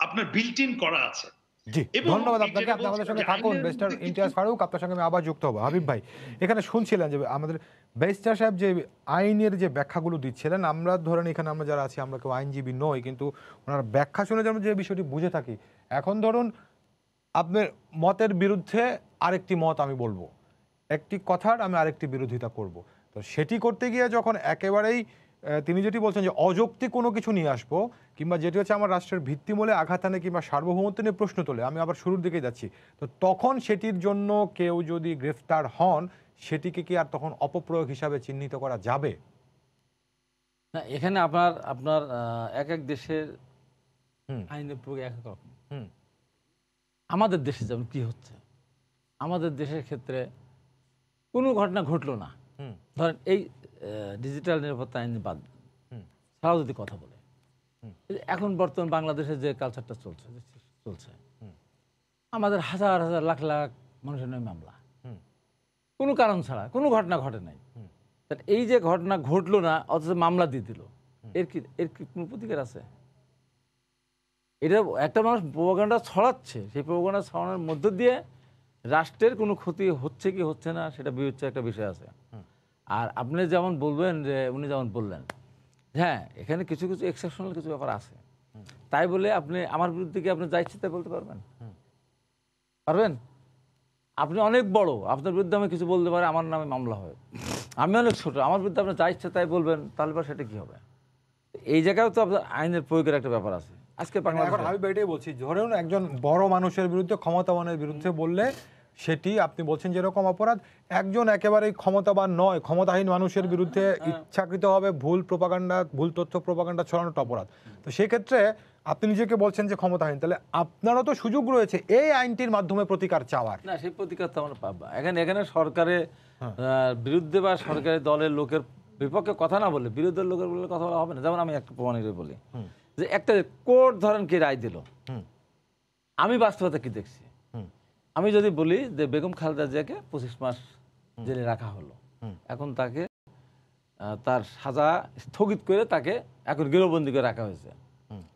আপনার বিল্ট ইন করা আছে জি ধন্যবাদ আপনাকে আপনি আমাদের সঙ্গে থাকুন বেস্টার ইমতিয়াজ ফারুক আপনার সঙ্গে আমি আবার যুক্ত হবো হাবিব ভাই এখানে শুনছিলেন যে আমাদের বেস্টার সাহেব যে আইনের যে ব্যাখ্যাগুলো দিচ্ছিলেন আমরা ধরেন এখানে আমরা যারা আছি আমরা কেউ আইনজীবী নই কিন্তু ওনার ব্যাখ্যা শুনে যেমন যে বিষয়টি বুঝে থাকি এখন ধরুন আপনার মতের বিরুদ্ধে আরেকটি মত আমি বলবো একটি কথার আমি আরেকটি বিরোধিতা করব তো সেটি করতে গিয়ে যখন একেবারেই তিনি যেটি বলছেন যে অযৌক্তিক কোনো কিছু নিয়ে আসবো কিংবা যেটি হচ্ছে আমার রাষ্ট্রের ভিত্তিমূলে আঘাত আনে কিংবা সার্বভৌমত্ব নিয়ে প্রশ্ন তোলে আমি আবার শুরুর দিকে যাচ্ছি তো তখন সেটির জন্য কেউ যদি গ্রেফতার হন সেটিকে কি আর তখন অপপ্রয়োগ হিসাবে চিহ্নিত করা যাবে না এখানে আপনার আপনার এক এক দেশের আইনের প্রয়োগ এক এক রকম আমাদের দেশে যেমন কি হচ্ছে আমাদের দেশের ক্ষেত্রে কোনো ঘটনা ঘটলো না ধরেন এই ডিজিটাল নিরাপত্তা আইন বাদ তারাও যদি কথা বলে এখন বর্তমান বাংলাদেশে যে কালচারটা চলছে চলছে আমাদের হাজার হাজার লাখ লাখ মানুষের নয় মামলা কোনো কারণ ছাড়া কোনো ঘটনা ঘটে নাই এই যে ঘটনা ঘটলো না অথচ মামলা দিয়ে দিল এর কি এর কি কোনো প্রতিকার আছে এটা একটা মানুষ প্রোপাগান্ডা ছড়াচ্ছে সেই প্রোপাগান্ডা ছড়ানোর মধ্য দিয়ে রাষ্ট্রের কোনো ক্ষতি হচ্ছে কি হচ্ছে না সেটা বিবেচ্য একটা বিষয় আছে আর আপনি যেমন বলবেন যে উনি যেমন বললেন হ্যাঁ এখানে কিছু কিছু এক্সেপশনাল কিছু ব্যাপার আছে তাই বলে আপনি আমার বিরুদ্ধে কি আপনি যা ইচ্ছে তাই বলতে পারবেন পারবেন আপনি অনেক বড় আপনার বিরুদ্ধে আমি কিছু বলতে পারি আমার নামে মামলা হবে আমি অনেক ছোট আমার বিরুদ্ধে আপনি যা ইচ্ছে তাই বলবেন তাহলে সেটা কি হবে এই জায়গায় তো আপনার আইনের প্রয়োগের একটা ব্যাপার আছে আজকে বাংলাদেশ আমি বেটাই বলছি ধরুন একজন বড় মানুষের বিরুদ্ধে ক্ষমতাবানের বিরুদ্ধে বললে সেটি আপনি বলছেন যেরকম অপরাধ একজন একেবারেই ক্ষমতাবান নয় ক্ষমতাহীন মানুষের বিরুদ্ধে হ্যাঁ, হ্যাঁ। ইচ্ছাকৃতভাবে ভুল প্রোপাগান্ডা ভুল তথ্য প্রোপাগান্ডা ছড়ানোটা অপরাধ তো সেক্ষেত্রে আপনি নিজেকে বলছেন যে ক্ষমতাহীন তাহলে আপনারও তো সুযোগ রয়েছে এই আইনটির মাধ্যমে প্রতিকার চাওয়ার না সেই প্রতিকার তো আমরা পাবো এখানে এখানে সরকারে হ্যাঁ। বিরুদ্ধে বা সরকারি দলের লোকের বিপক্ষে কথা না বলে বিরোধী লোকের বলে কথা বলা হবে না যেমন আমি একটা প্রমাণের বলি যে একটা কোর্ট ধরেন কি রায় দিল আমি বাস্তবতা কি দেখছি আমি যদি বলি যে বেগম খালেদা জিয়াকে পঁচিশ মাস জেলে রাখা হলো এখন তাকে তার সাজা স্থগিত করে তাকে এখন গৃহবন্দী করে রাখা হয়েছে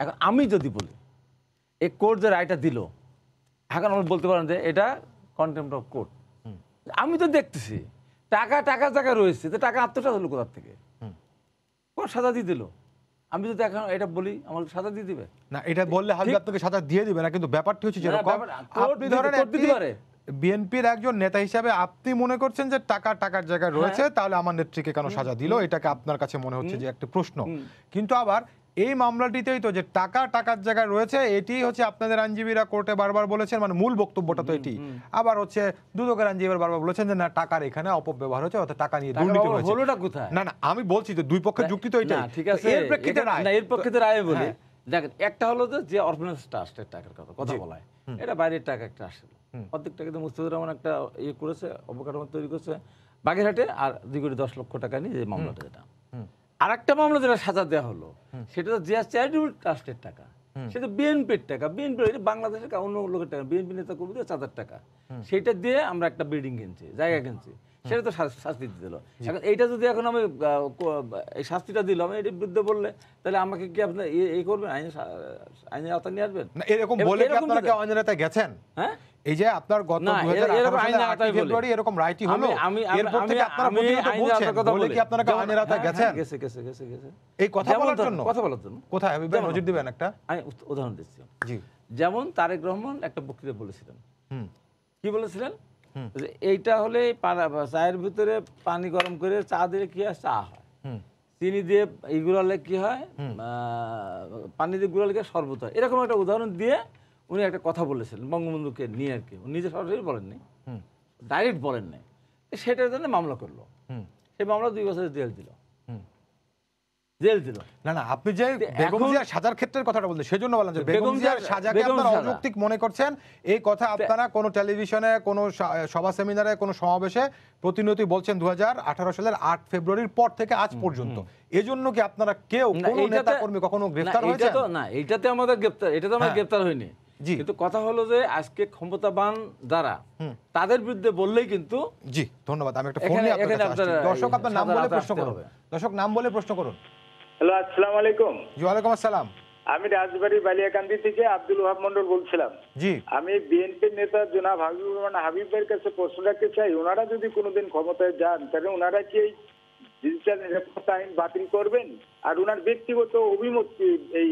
এখন আমি যদি বলি এই কোর্ট যে রায়টা দিল এখন আমি বলতে পারেন যে এটা কন্টেম্প অফ কোর্ট আমি তো দেখতেছি টাকা টাকা টাকা রয়েছে যে টাকা আত্মসাত হলো কোথার থেকে কোর্ট সাজা দিয়ে দিল আমি যদি এখন এটা বলি আমাকে সাজা দিয়ে দিবে না এটা বললে হাজার আপনাকে সাজা দিয়ে দিবে না কিন্তু ব্যাপারটি হচ্ছে যেরকম আপনি ধরেন বিএনপির একজন নেতা হিসাবে আপনি মনে করছেন যে টাকা টাকার জায়গায় রয়েছে হ্যাঁ। তাহলে আমার নেত্রীকে কেন সাজা দিল এটাকে আপনার কাছে মনে হচ্ছে যে একটা প্রশ্ন কিন্তু আবার এই মামলাটিতেই তো যে টাকা টাকার জায়গায় রয়েছে এটি হচ্ছে আপনাদের আইনজীবীরা কোর্টে বারবার বলেছেন মানে মূল বক্তব্যটা তো এটি আবার হচ্ছে দুদকের আইনজীবীরা বারবার বলেছেন যে না টাকার এখানে অপব্যবহার হচ্ছে অর্থাৎ টাকা নিয়ে দুর্নীতি হয়েছে হলোটা কোথায় না না আমি বলছি যে দুই পক্ষের যুক্তি তো এটাই ঠিক আছে এর প্রেক্ষিতে রায় না এর প্রেক্ষিতে রায় হ্যাঁ। বলে দেখেন একটা হলো যে অর্ফানেজ ট্রাস্টের টাকার কথা কথা বলা এটা বাইরের টাকা একটা আসে অর্ধেক টাকা দিয়ে মুস্তাফিজুর রহমান একটা ইয়ে করেছে অবকাঠামো তৈরি করেছে বাগেরহাটে আর দুই কোটি দশ লক্ষ টাকা নিয়ে যে মামলাটা যেটা আরেকটা মামলা যেটা সাজা দেওয়া হলো সেটা তো জিয়া চ্যারিটেবল ট্রাস্টের টাকা সেটা বিএনপির টাকা বিএনপি বাংলাদেশের অন্য লোকের টাকা বিএনপি নেতা কর্মীদের চাঁদার টাকা সেটা দিয়ে আমরা একটা বিল্ডিং কিনছি জায়গা কিনছি সেটা তো শাস্তি দিল এখন এইটা যদি এখন আমি এই শাস্তিটা দিলাম এটির বিরুদ্ধে বললে তাহলে আমাকে কি আপনার এই করবেন আইন আইনের আওতা নিয়ে আসবেন এরকম বলে আপনারা আইনের আওতায় গেছেন হ্যাঁ এই যে আপনার গত 2018 কি যেমন তারেক রহমান একটা বক্তৃতা বলেছিলেন কি বলেছিলেন যে এইটা হলে চায়ের ভিতরে পানি গরম করে চা দিলে কি হয় চা হয় চিনি দিয়ে এই কি হয় পানি দিয়ে গুড়ালে শরবত হয় এরকম একটা উদাহরণ দিয়ে উনি একটা কথা বলেছেন বঙ্গবন্ধুকে নিয়ে আর কি নিজে সরাসরি বলেননি ডাইরেক্ট বলেন নাই সেটার জন্য মামলা করলো সেই মামলা দুই বছরের জেল দিল সাজার আপনারা এই কথা আপনারা কোনো টেলিভিশনে সভা সেমিনারে কোনো সমাবেশে প্রতিনিয়ত বলছেন সালের ফেব্রুয়ারির পর থেকে আজ পর্যন্ত কি আপনারা কেউ নেতা কর্মী কখনো গ্রেফতার হয়েছে না এটাতে আমাদের গ্রেফতার এটাতে আমরা হ্যাঁ। গ্রেফতার হয়নি কিন্তু কথা হলো যে আজকে ক্ষমতাবান যারা তাদের বিরুদ্ধে বললেই কিন্তু জি ধন্যবাদ আমি একটা ফোন নিয়ে আপনার দর্শক আপনার নাম বলে প্রশ্ন করুন দর্শক নাম বলে প্রশ্ন করুন হ্যালো আসসালামু আলাইকুম ওয়া আলাইকুম আসসালাম আমি রাজবাড়ি বালিয়াকান্দি থেকে আব্দুল ওহাব মন্ডল বলছিলাম জি আমি বিএনপির নেতা জনাব হাবিবুর রহমান হাবিবের কাছে প্রশ্ন রাখতে চাই ওনারা যদি কোনোদিন ক্ষমতায় যান তাহলে ওনারা কি ডিজিটাল নিরাপত্তা আইন বাতিল করবেন আর ওনার ব্যক্তিগত অভিমত কি এই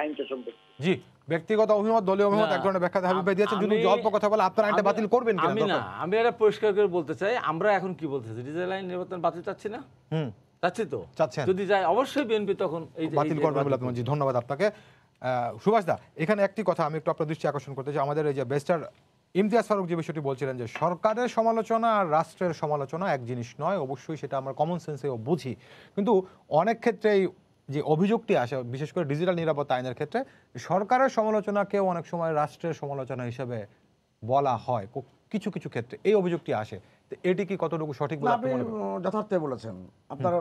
আইনটা সম্পর্কে জি ব্যক্তিগত অভিমত দলীয় অভিমত এক ধরনের ব্যাখ্যা হাবিব ভাই দিয়েছেন যদি অল্প কথা বলে আপনারা এটা বাতিল করবেন কিনা আমি না আমি এটা পরিষ্কার করে বলতে চাই আমরা এখন কি বলতে চাই রিজার্ভ লাইন নির্বাচন বাতিল চাচ্ছি না হুম চাচ্ছি তো চাচ্ছেন যদি যায় অবশ্যই বিএনপি তখন এই বাতিল করবে বলে আপনি ধন্যবাদ আপনাকে সুভাষ দা এখানে একটি কথা আমি একটু আপনার দৃষ্টি আকর্ষণ করতে চাই আমাদের এই যে বেস্টার ইমতিয়াজ ফারুক যে বিষয়টি বলছিলেন যে সরকারের সমালোচনা আর রাষ্ট্রের সমালোচনা এক জিনিস নয় অবশ্যই সেটা আমরা কমন সেন্সেও বুঝি কিন্তু অনেক ক্ষেত্রেই যে অভিযোগটি আসে বিশেষ করে ডিজিটাল নিরাপত্তা আইনের ক্ষেত্রে সরকারের সমালোচনাকেও অনেক সময় রাষ্ট্রের সমালোচনা হিসেবে বলা হয় কিছু কিছু ক্ষেত্রে এই অভিযোগটি আসে এটি কি কতটুকু সঠিক যথার্থে বলেছেন আপনার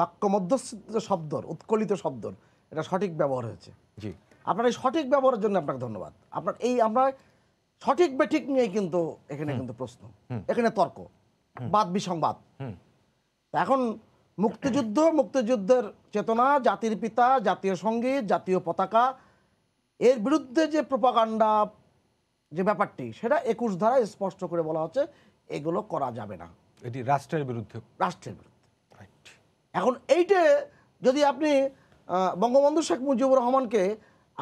বাক্য মধ্যস্থিত শব্দ উৎকলিত শব্দ এটা সঠিক ব্যবহার হয়েছে জি আপনার এই সঠিক ব্যবহারের জন্য আপনাকে ধন্যবাদ আপনার এই আমরা সঠিক বেঠিক নিয়ে কিন্তু এখানে কিন্তু প্রশ্ন এখানে তর্ক বাদ বিসংবাদ এখন মুক্তিযুদ্ধ মুক্তিযুদ্ধের চেতনা জাতির পিতা জাতীয় সঙ্গীত জাতীয় পতাকা এর বিরুদ্ধে যে প্রপাকাণ্ডা যে ব্যাপারটি সেটা একুশ ধারায় স্পষ্ট করে বলা হচ্ছে এগুলো করা যাবে না এটি রাষ্ট্রের বিরুদ্ধে রাষ্ট্রের বিরুদ্ধে এখন এইটে যদি আপনি বঙ্গবন্ধু শেখ মুজিবুর রহমানকে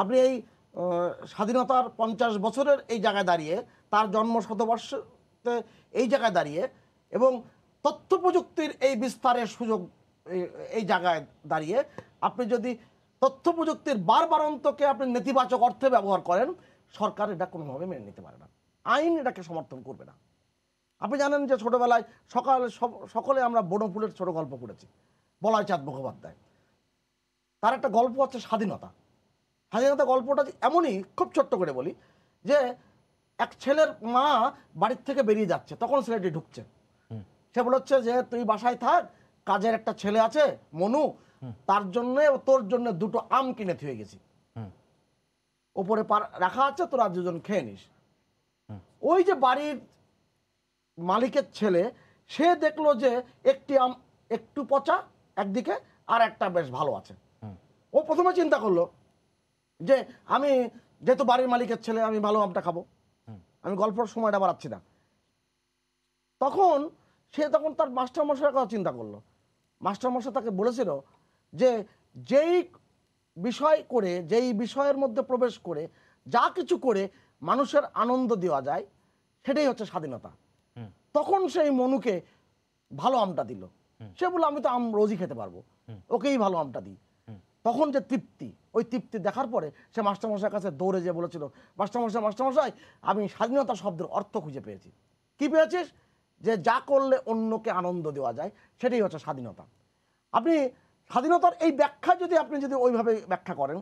আপনি এই স্বাধীনতার পঞ্চাশ বছরের এই জায়গায় দাঁড়িয়ে তার জন্ম শতবর্ষতে এই জায়গায় দাঁড়িয়ে এবং তথ্য প্রযুক্তির এই বিস্তারের সুযোগ এই জায়গায় দাঁড়িয়ে আপনি যদি তথ্য প্রযুক্তির বারবার অন্তকে আপনি নেতিবাচক অর্থে ব্যবহার করেন সরকার এটা কোনোভাবে মেনে নিতে পারে না আইন এটাকে সমর্থন করবে না আপনি জানেন যে ছোটোবেলায় সকালে সকলে আমরা বনফুলের ছোট গল্প পড়েছি বলাইচাঁদ মুখোপাধ্যায় তার একটা গল্প হচ্ছে স্বাধীনতা স্বাধীনতা গল্পটা এমনই খুব ছোট্ট করে বলি যে এক ছেলের মা বাড়ির থেকে বেরিয়ে যাচ্ছে তখন ছেলেটি ঢুকছে সে বলেছে যে তুই বাসায় থাক কাজের একটা ছেলে আছে মনু তার জন্য তোর জন্য দুটো আম কিনে থুয়ে গেছি ওপরে রাখা আছে তোরা দুজন খেয়ে নিস ওই যে বাড়ির মালিকের ছেলে সে দেখলো যে একটি আম একটু পচা একদিকে আর একটা বেশ ভালো আছে ও প্রথমে চিন্তা করলো যে আমি যেহেতু বাড়ির মালিকের ছেলে আমি ভালো আমটা খাবো আমি গল্পর সময়টা বাড়াচ্ছি না তখন সে তখন তার মাস্টারমশাইয়ের কথা চিন্তা করলো মাস্টারমশাই তাকে বলেছিল যে যেই বিষয় করে যেই বিষয়ের মধ্যে প্রবেশ করে যা কিছু করে মানুষের আনন্দ দেওয়া যায় সেটাই হচ্ছে স্বাধীনতা তখন সেই মনুকে ভালো আমটা দিল সে বললো আমি তো আম রোজই খেতে পারবো ওকেই ভালো আমটা দিই তখন যে তৃপ্তি ওই তৃপ্তি দেখার পরে সে মাস্টারমশাইয়ের কাছে দৌড়ে যে বলেছিল মাস্টারমশাই মাস্টারমশাই আমি স্বাধীনতা শব্দের অর্থ খুঁজে পেয়েছি কি পেয়েছিস যে যা করলে অন্যকে আনন্দ দেওয়া যায় সেটাই হচ্ছে স্বাধীনতা আপনি স্বাধীনতার এই ব্যাখ্যা যদি আপনি যদি ওইভাবে ব্যাখ্যা করেন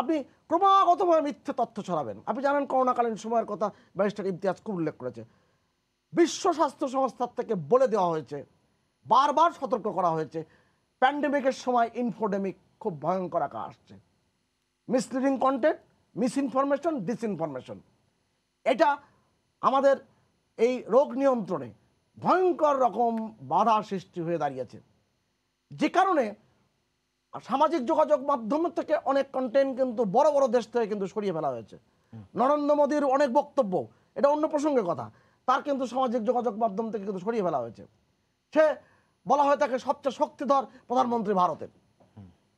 আপনি ক্রমাগতভাবে মিথ্যে তথ্য ছড়াবেন আপনি জানেন করোনাকালীন সময়ের কথা ব্যারিস্টার ইমতিয়াজ খুব উল্লেখ করেছে বিশ্ব স্বাস্থ্য সংস্থার থেকে বলে দেওয়া হয়েছে বারবার সতর্ক করা হয়েছে প্যান্ডেমিকের সময় ইনফোডেমিক খুব ভয়ঙ্কর আঁকা আসছে মিসলিডিং কন্টেন্ট মিসইনফরমেশন ডিসইনফরমেশন এটা আমাদের এই রোগ নিয়ন্ত্রণে ভয়ঙ্কর রকম বাধা সৃষ্টি হয়ে দাঁড়িয়েছে যে কারণে সামাজিক যোগাযোগ মাধ্যম থেকে অনেক কন্টেন্ট কিন্তু বড় বড় দেশ থেকে কিন্তু সরিয়ে ফেলা হয়েছে নরেন্দ্র মোদীর অনেক বক্তব্য এটা অন্য প্রসঙ্গের কথা তার কিন্তু সামাজিক যোগাযোগ মাধ্যম থেকে কিন্তু সরিয়ে ফেলা হয়েছে সে বলা হয় তাকে সবচেয়ে শক্তিধর প্রধানমন্ত্রী ভারতের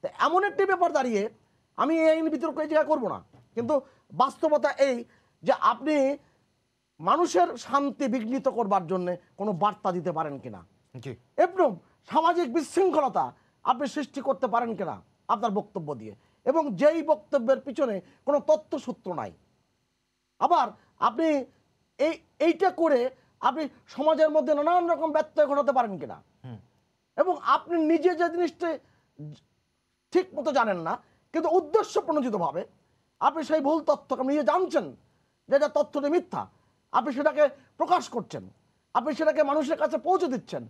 তো এমন একটি ব্যাপার দাঁড়িয়ে আমি এই বিতর্ক এই জায়গায় করবো না কিন্তু বাস্তবতা এই যে আপনি মানুষের শান্তি বিঘ্নিত করবার জন্য কোনো বার্তা দিতে পারেন কিনা এবং সামাজিক বিশৃঙ্খলতা আপনি সৃষ্টি করতে পারেন কিনা আপনার বক্তব্য দিয়ে এবং যেই বক্তব্যের পিছনে কোনো তথ্যসূত্র নাই আবার আপনি এই এইটা করে আপনি সমাজের মধ্যে নানান রকম ব্যত্যয় ঘটাতে পারেন কিনা এবং আপনি নিজে যে জিনিসটা ঠিক মতো জানেন না কিন্তু উদ্দেশ্য প্রণোদিতভাবে আপনি সেই ভুল তথ্যকে নিজে জানছেন যা তথ্যটি মিথ্যা আপনি সেটাকে প্রকাশ করছেন আপনি সেটাকে মানুষের কাছে পৌঁছে দিচ্ছেন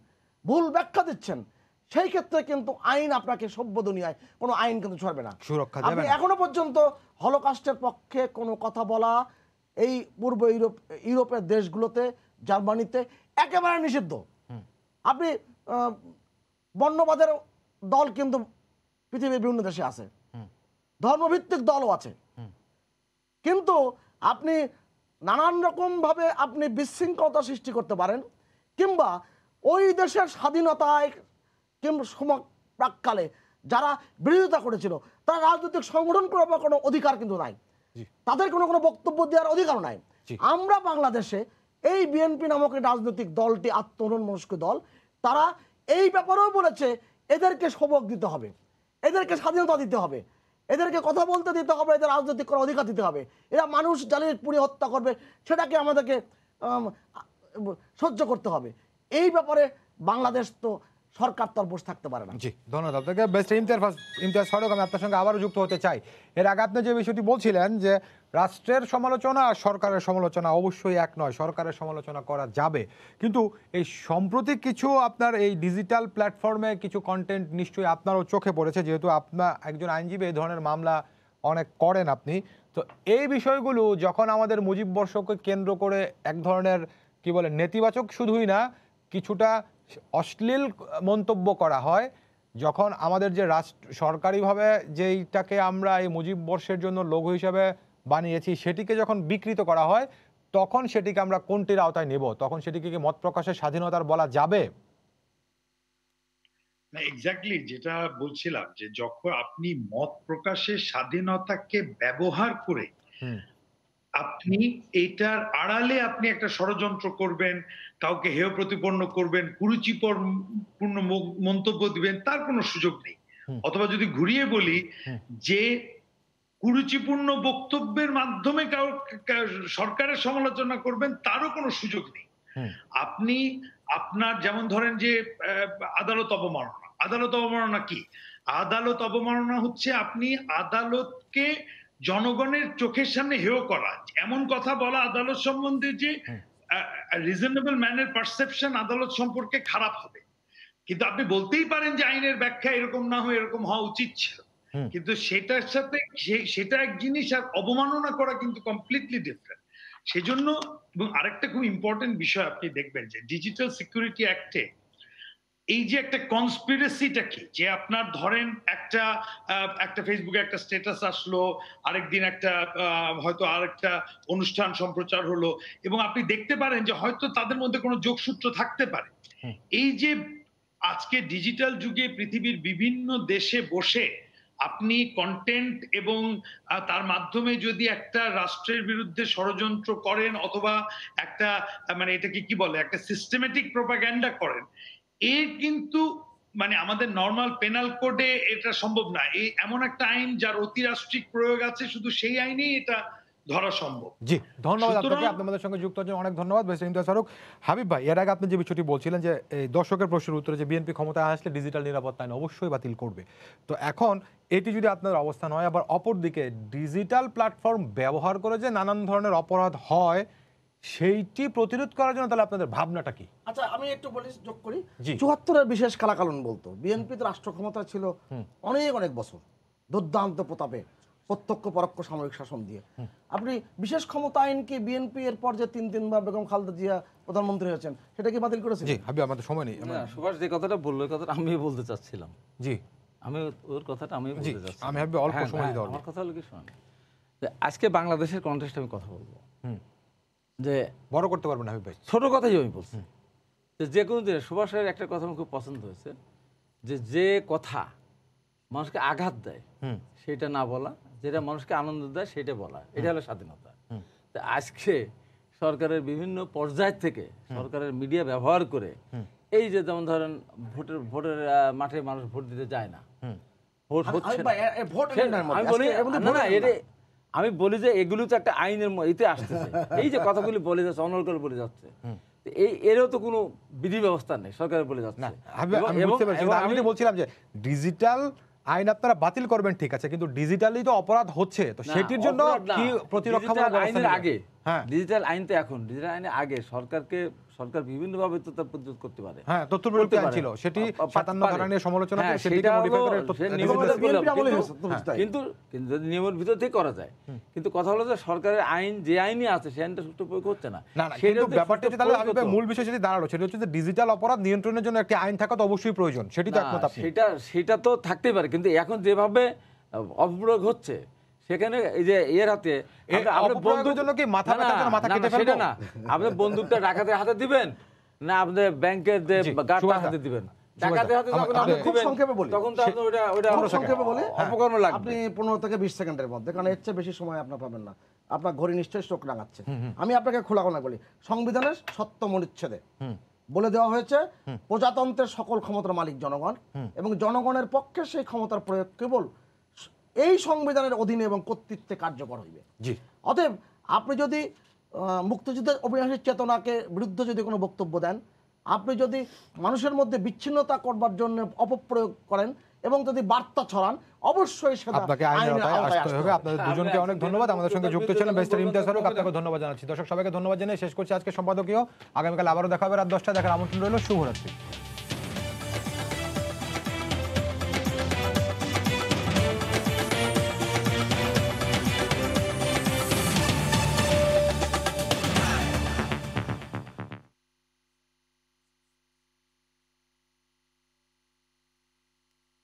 ভুল ব্যাখ্যা দিচ্ছেন সেই ক্ষেত্রে কিন্তু আইন আপনাকে সভ্য দুনিয়ায় কোনো আইন কিন্তু ছড়বে না সুরক্ষা আপনি এখনো পর্যন্ত হলোকাস্টের পক্ষে কোনো কথা বলা এই পূর্ব ইউরোপ ইউরোপের দেশগুলোতে জার্মানিতে একেবারে নিষিদ্ধ আপনি বর্ণবাদের দল কিন্তু পৃথিবীর বিভিন্ন দেশে আছে ধর্মভিত্তিক দলও আছে কিন্তু আপনি নানান রকমভাবে আপনি বিশৃঙ্খলতা সৃষ্টি করতে পারেন কিংবা ওই দেশের স্বাধীনতায় কিংবা সম প্রাককালে যারা বিরোধিতা করেছিল তারা রাজনৈতিক সংগঠন করার কোনো অধিকার কিন্তু নাই তাদের কোনো কোনো বক্তব্য দেওয়ার অধিকার নাই আমরা বাংলাদেশে এই বিএনপি নামক রাজনৈতিক দলটি মনস্ক দল তারা এই ব্যাপারেও বলেছে এদেরকে সবক দিতে হবে এদেরকে স্বাধীনতা দিতে হবে এদেরকে কথা বলতে দিতে হবে এদের রাজনৈতিক করার অধিকার দিতে হবে এরা মানুষ জ্বালিয়ে পুড়ে হত্যা করবে সেটাকে আমাদেরকে সহ্য করতে হবে এই ব্যাপারে বাংলাদেশ তো সরকার তার বসে থাকতে পারে না জি ধন্যবাদ আপনাকে বেস্ট ইমতিয়াজ ইমতিয়াজ ফারুক আমি আপনার সঙ্গে আবারও যুক্ত হতে চাই এর আগে আপনি যে বিষয়টি বলছিলেন যে রাষ্ট্রের সমালোচনা আর সরকারের সমালোচনা অবশ্যই এক নয় সরকারের সমালোচনা করা যাবে কিন্তু এই সম্প্রতি কিছু আপনার এই ডিজিটাল প্ল্যাটফর্মে কিছু কন্টেন্ট নিশ্চয়ই আপনারও চোখে পড়েছে যেহেতু আপনার একজন আইনজীবী এই ধরনের মামলা অনেক করেন আপনি তো এই বিষয়গুলো যখন আমাদের মুজিব বর্ষকে কেন্দ্র করে এক ধরনের কি বলে নেতিবাচক শুধুই না কিছুটা অশ্লীল মন্তব্য করা হয় যখন আমাদের যে রাষ্ট্র সরকারিভাবে যেইটাকে আমরা এই মুজিব বর্ষের জন্য লঘু হিসাবে বানিয়েছি সেটিকে যখন বিকৃত করা হয় তখন সেটিকে আমরা কোনটির আওতায় নেব তখন সেটিকে কি মত প্রকাশের স্বাধীনতার বলা যাবে এক্স্যাক্টলি যেটা বলছিলাম যে যখন আপনি মত প্রকাশের স্বাধীনতাকে ব্যবহার করে আপনি এটার আড়ালে আপনি একটা ষড়যন্ত্র করবেন কাউকে হেয় প্রতিপন্ন করবেন কুরুচিপর পূর্ণ মন্তব্য দিবেন তার কোনো সুযোগ নেই অথবা যদি ঘুরিয়ে বলি যে কুরুচিপূর্ণ বক্তব্যের মাধ্যমে সরকারের সমালোচনা করবেন তারও কোনো সুযোগ নেই আপনি আপনার যেমন ধরেন যে আদালত অবমাননা আদালত অবমাননা কি আদালত অবমাননা হচ্ছে আপনি আদালতকে জনগণের চোখের সামনে হেয় করা এমন কথা বলা আদালত সম্বন্ধে যে রিজনেবল ম্যানের পারসেপশন আদালত সম্পর্কে খারাপ হবে কিন্তু আপনি বলতেই পারেন যে আইনের ব্যাখ্যা এরকম না হয় এরকম হওয়া উচিত ছিল কিন্তু সেটার সাথে সেটা এক জিনিস আর অবমাননা করা কিন্তু কমপ্লিটলি ডিফারেন্ট সেজন্য এবং আরেকটা খুব ইম্পর্টেন্ট বিষয় আপনি দেখবেন যে ডিজিটাল সিকিউরিটি অ্যাক্টে এই যে একটা কনস্পিরেসিটা কি যে আপনার ধরেন একটা একটা ফেসবুকে একটা স্ট্যাটাস আসলো আরেকদিন একটা হয়তো আর একটা অনুষ্ঠান সম্প্রচার হলো এবং আপনি দেখতে পারেন যে হয়তো তাদের মধ্যে কোনো যোগসূত্র থাকতে পারে এই যে আজকে ডিজিটাল যুগে পৃথিবীর বিভিন্ন দেশে বসে আপনি কন্টেন্ট এবং তার মাধ্যমে যদি একটা রাষ্ট্রের বিরুদ্ধে ষড়যন্ত্র করেন অথবা একটা মানে এটাকে কি বলে একটা সিস্টেমেটিক প্রোপাগ্যান্ডা করেন এ কিন্তু মানে আমাদের নর্মাল পেনাল কোডে এটা সম্ভব না এই এমন একটা আইন যার অতিরাষ্ট্রিক প্রয়োগ আছে শুধু সেই আইনেই এটা ধরা সম্ভব ধন্যবাদ হাবিব ভাই এর আগে আপনি যে বলছিলেন যে দর্শকের প্রশ্নের উত্তরে যে বিএনপি ক্ষমতায় আসলে ডিজিটাল নিরাপত্তা অবশ্যই বাতিল করবে তো এখন এটি যদি আপনাদের অবস্থান হয় আবার অপরদিকে ডিজিটাল প্ল্যাটফর্ম ব্যবহার করে যে নানান ধরনের অপরাধ হয় সেইটি প্রতিরোধ করার জন্য তাহলে আপনাদের ভাবনাটা কি আচ্ছা আমি একটু বলি যোগ করি চুয়াত্তরের বিশেষ কালাকালন বলতো বিএনপি রাষ্ট্র ক্ষমতা ছিল অনেক অনেক বছর দুর্দান্ত প্রতাপে প্রত্যক্ষ পরোক্ষ সামরিক শাসন দিয়ে আপনি বিশেষ ক্ষমতা আইন কি বিএনপি এর পর যে তিন তিনবার বেগম খালেদা জিয়া প্রধানমন্ত্রী হয়েছেন সেটা কি বাতিল করেছে জি আমি আমাদের সময় নেই সুভাষ যে কথাটা বললো কথাটা আমি বলতে চাচ্ছিলাম জি আমি ওর কথাটা আমি বলতে চাচ্ছি আমি হবে অল্প সময় দিতে আমার কথা হলো কি শুনুন আজকে বাংলাদেশের কন্টেস্টে আমি কথা বলবো যে বড় করতে পারবেন আমি ভাই ছোট কথাই আমি বলছি যে যে কোনো দিনে সুভাষ রায়ের একটা কথা আমার খুব পছন্দ হয়েছে যে যে কথা মানুষকে আঘাত দেয় সেটা না বলা যেটা মানুষকে আনন্দ দেয় সেটা বলা এটা হলো স্বাধীনতা তো আজকে সরকারের বিভিন্ন পর্যায় থেকে সরকারের মিডিয়া ব্যবহার করে এই যে যেমন ধরেন ভোটের ভোটের মাঠে মানুষ ভোট দিতে যায় না ভোট হচ্ছে না আমি বলি যে এগুলো তো একটা আইনের ইতে আসতেছে *laughs* এই যে কথাগুলি বলে যাচ্ছে অনল বলে যাচ্ছে এই এরও তো কোনো বিধি ব্যবস্থা নেই সরকারের বলে যাচ্ছে আমি বলছিলাম যে ডিজিটাল আইন আপনারা বাতিল করবেন ঠিক আছে কিন্তু ডিজিটালি তো অপরাধ হচ্ছে তো সেটির জন্য কি প্রতিরক্ষা আইনের আগে হ্যাঁ ডিজিটাল আইন তো এখন ডিজিটাল আইনের আগে সরকারকে সরকার বিভিন্নভাবে তো তার প্রতিরোধ করতে পারে হ্যাঁ তথ্য বিরতি ছিল সেটি 57 ধারা নিয়ে সমালোচনা হ্যাঁ, করে সেটি মডিফাই করে হ্যাঁ। কিন্তু কিন্তু যদি নিয়মের ভিতর থেকে করা যায় কিন্তু কথা হলো যে সরকারের আইন যে আইনই আছে সেটা আইনটা সুষ্ঠু প্রয়োগ হচ্ছে না না কিন্তু ব্যাপারটা হচ্ছে তাহলে মূল বিষয় যেটি দাঁড়ালো সেটা হচ্ছে যে ডিজিটাল অপরাধ নিয়ন্ত্রণের জন্য একটি আইন থাকা তো অবশ্যই প্রয়োজন সেটি তো একমত আপনি সেটা সেটা তো থাকতেই পারে কিন্তু এখন যেভাবে অপপ্রয়োগ হচ্ছে সেখানে এই যে হাতে জন্য কি মাথা মাথা কেটে না আপনি ডাকাতে হাতে দিবেন না আপনি ব্যাংকের যে গার্ডটা হাতে দিবেন হ্যাঁ। থেকে বিশ সেকেন্ডের মধ্যে কারণ এর চেয়ে বেশি সময় আপনার পাবেন না আপনার ঘড়ি নিশ্চয়ই চোখ রাঙাচ্ছে আমি আপনাকে খোলাখোলা বলি সংবিধানের সপ্তম অনুচ্ছেদে বলে দেওয়া হয়েছে প্রজাতন্ত্রের সকল ক্ষমতার মালিক জনগণ এবং জনগণের পক্ষে সেই ক্ষমতার প্রয়োগ কেবল এই সংবিধানের অধীনে এবং কর্তৃত্বে কার্যকর হইবে জি অতএব আপনি যদি মুক্তিযুদ্ধের ঐতিহাসিক চেতনাকে বিরুদ্ধে যদি কোনো বক্তব্য দেন আপনি যদি মানুষের মধ্যে বিচ্ছিন্নতা করবার জন্য অপপ্রয়োগ করেন এবং যদি বার্তা ছড়ান অবশ্যই সেটা আপনাকে আইনের আওতায় আসতে হবে আপনাদের হ্যাঁ, দুজনকে অনেক ধন্যবাদ আমাদের সঙ্গে যুক্ত ছিলেন বেস্টার ইমতিয়াজ ফারুক আপনাকে ধন্যবাদ জানাচ্ছি দর্শক সবাইকে ধন্যবাদ জানিয়ে শেষ করছি আজকে সম্পাদকীয় আগামীকাল আবারও দেখা হবে রাত দশটায় দেখার আমন্ত্রণ রইল শুভরাত্রি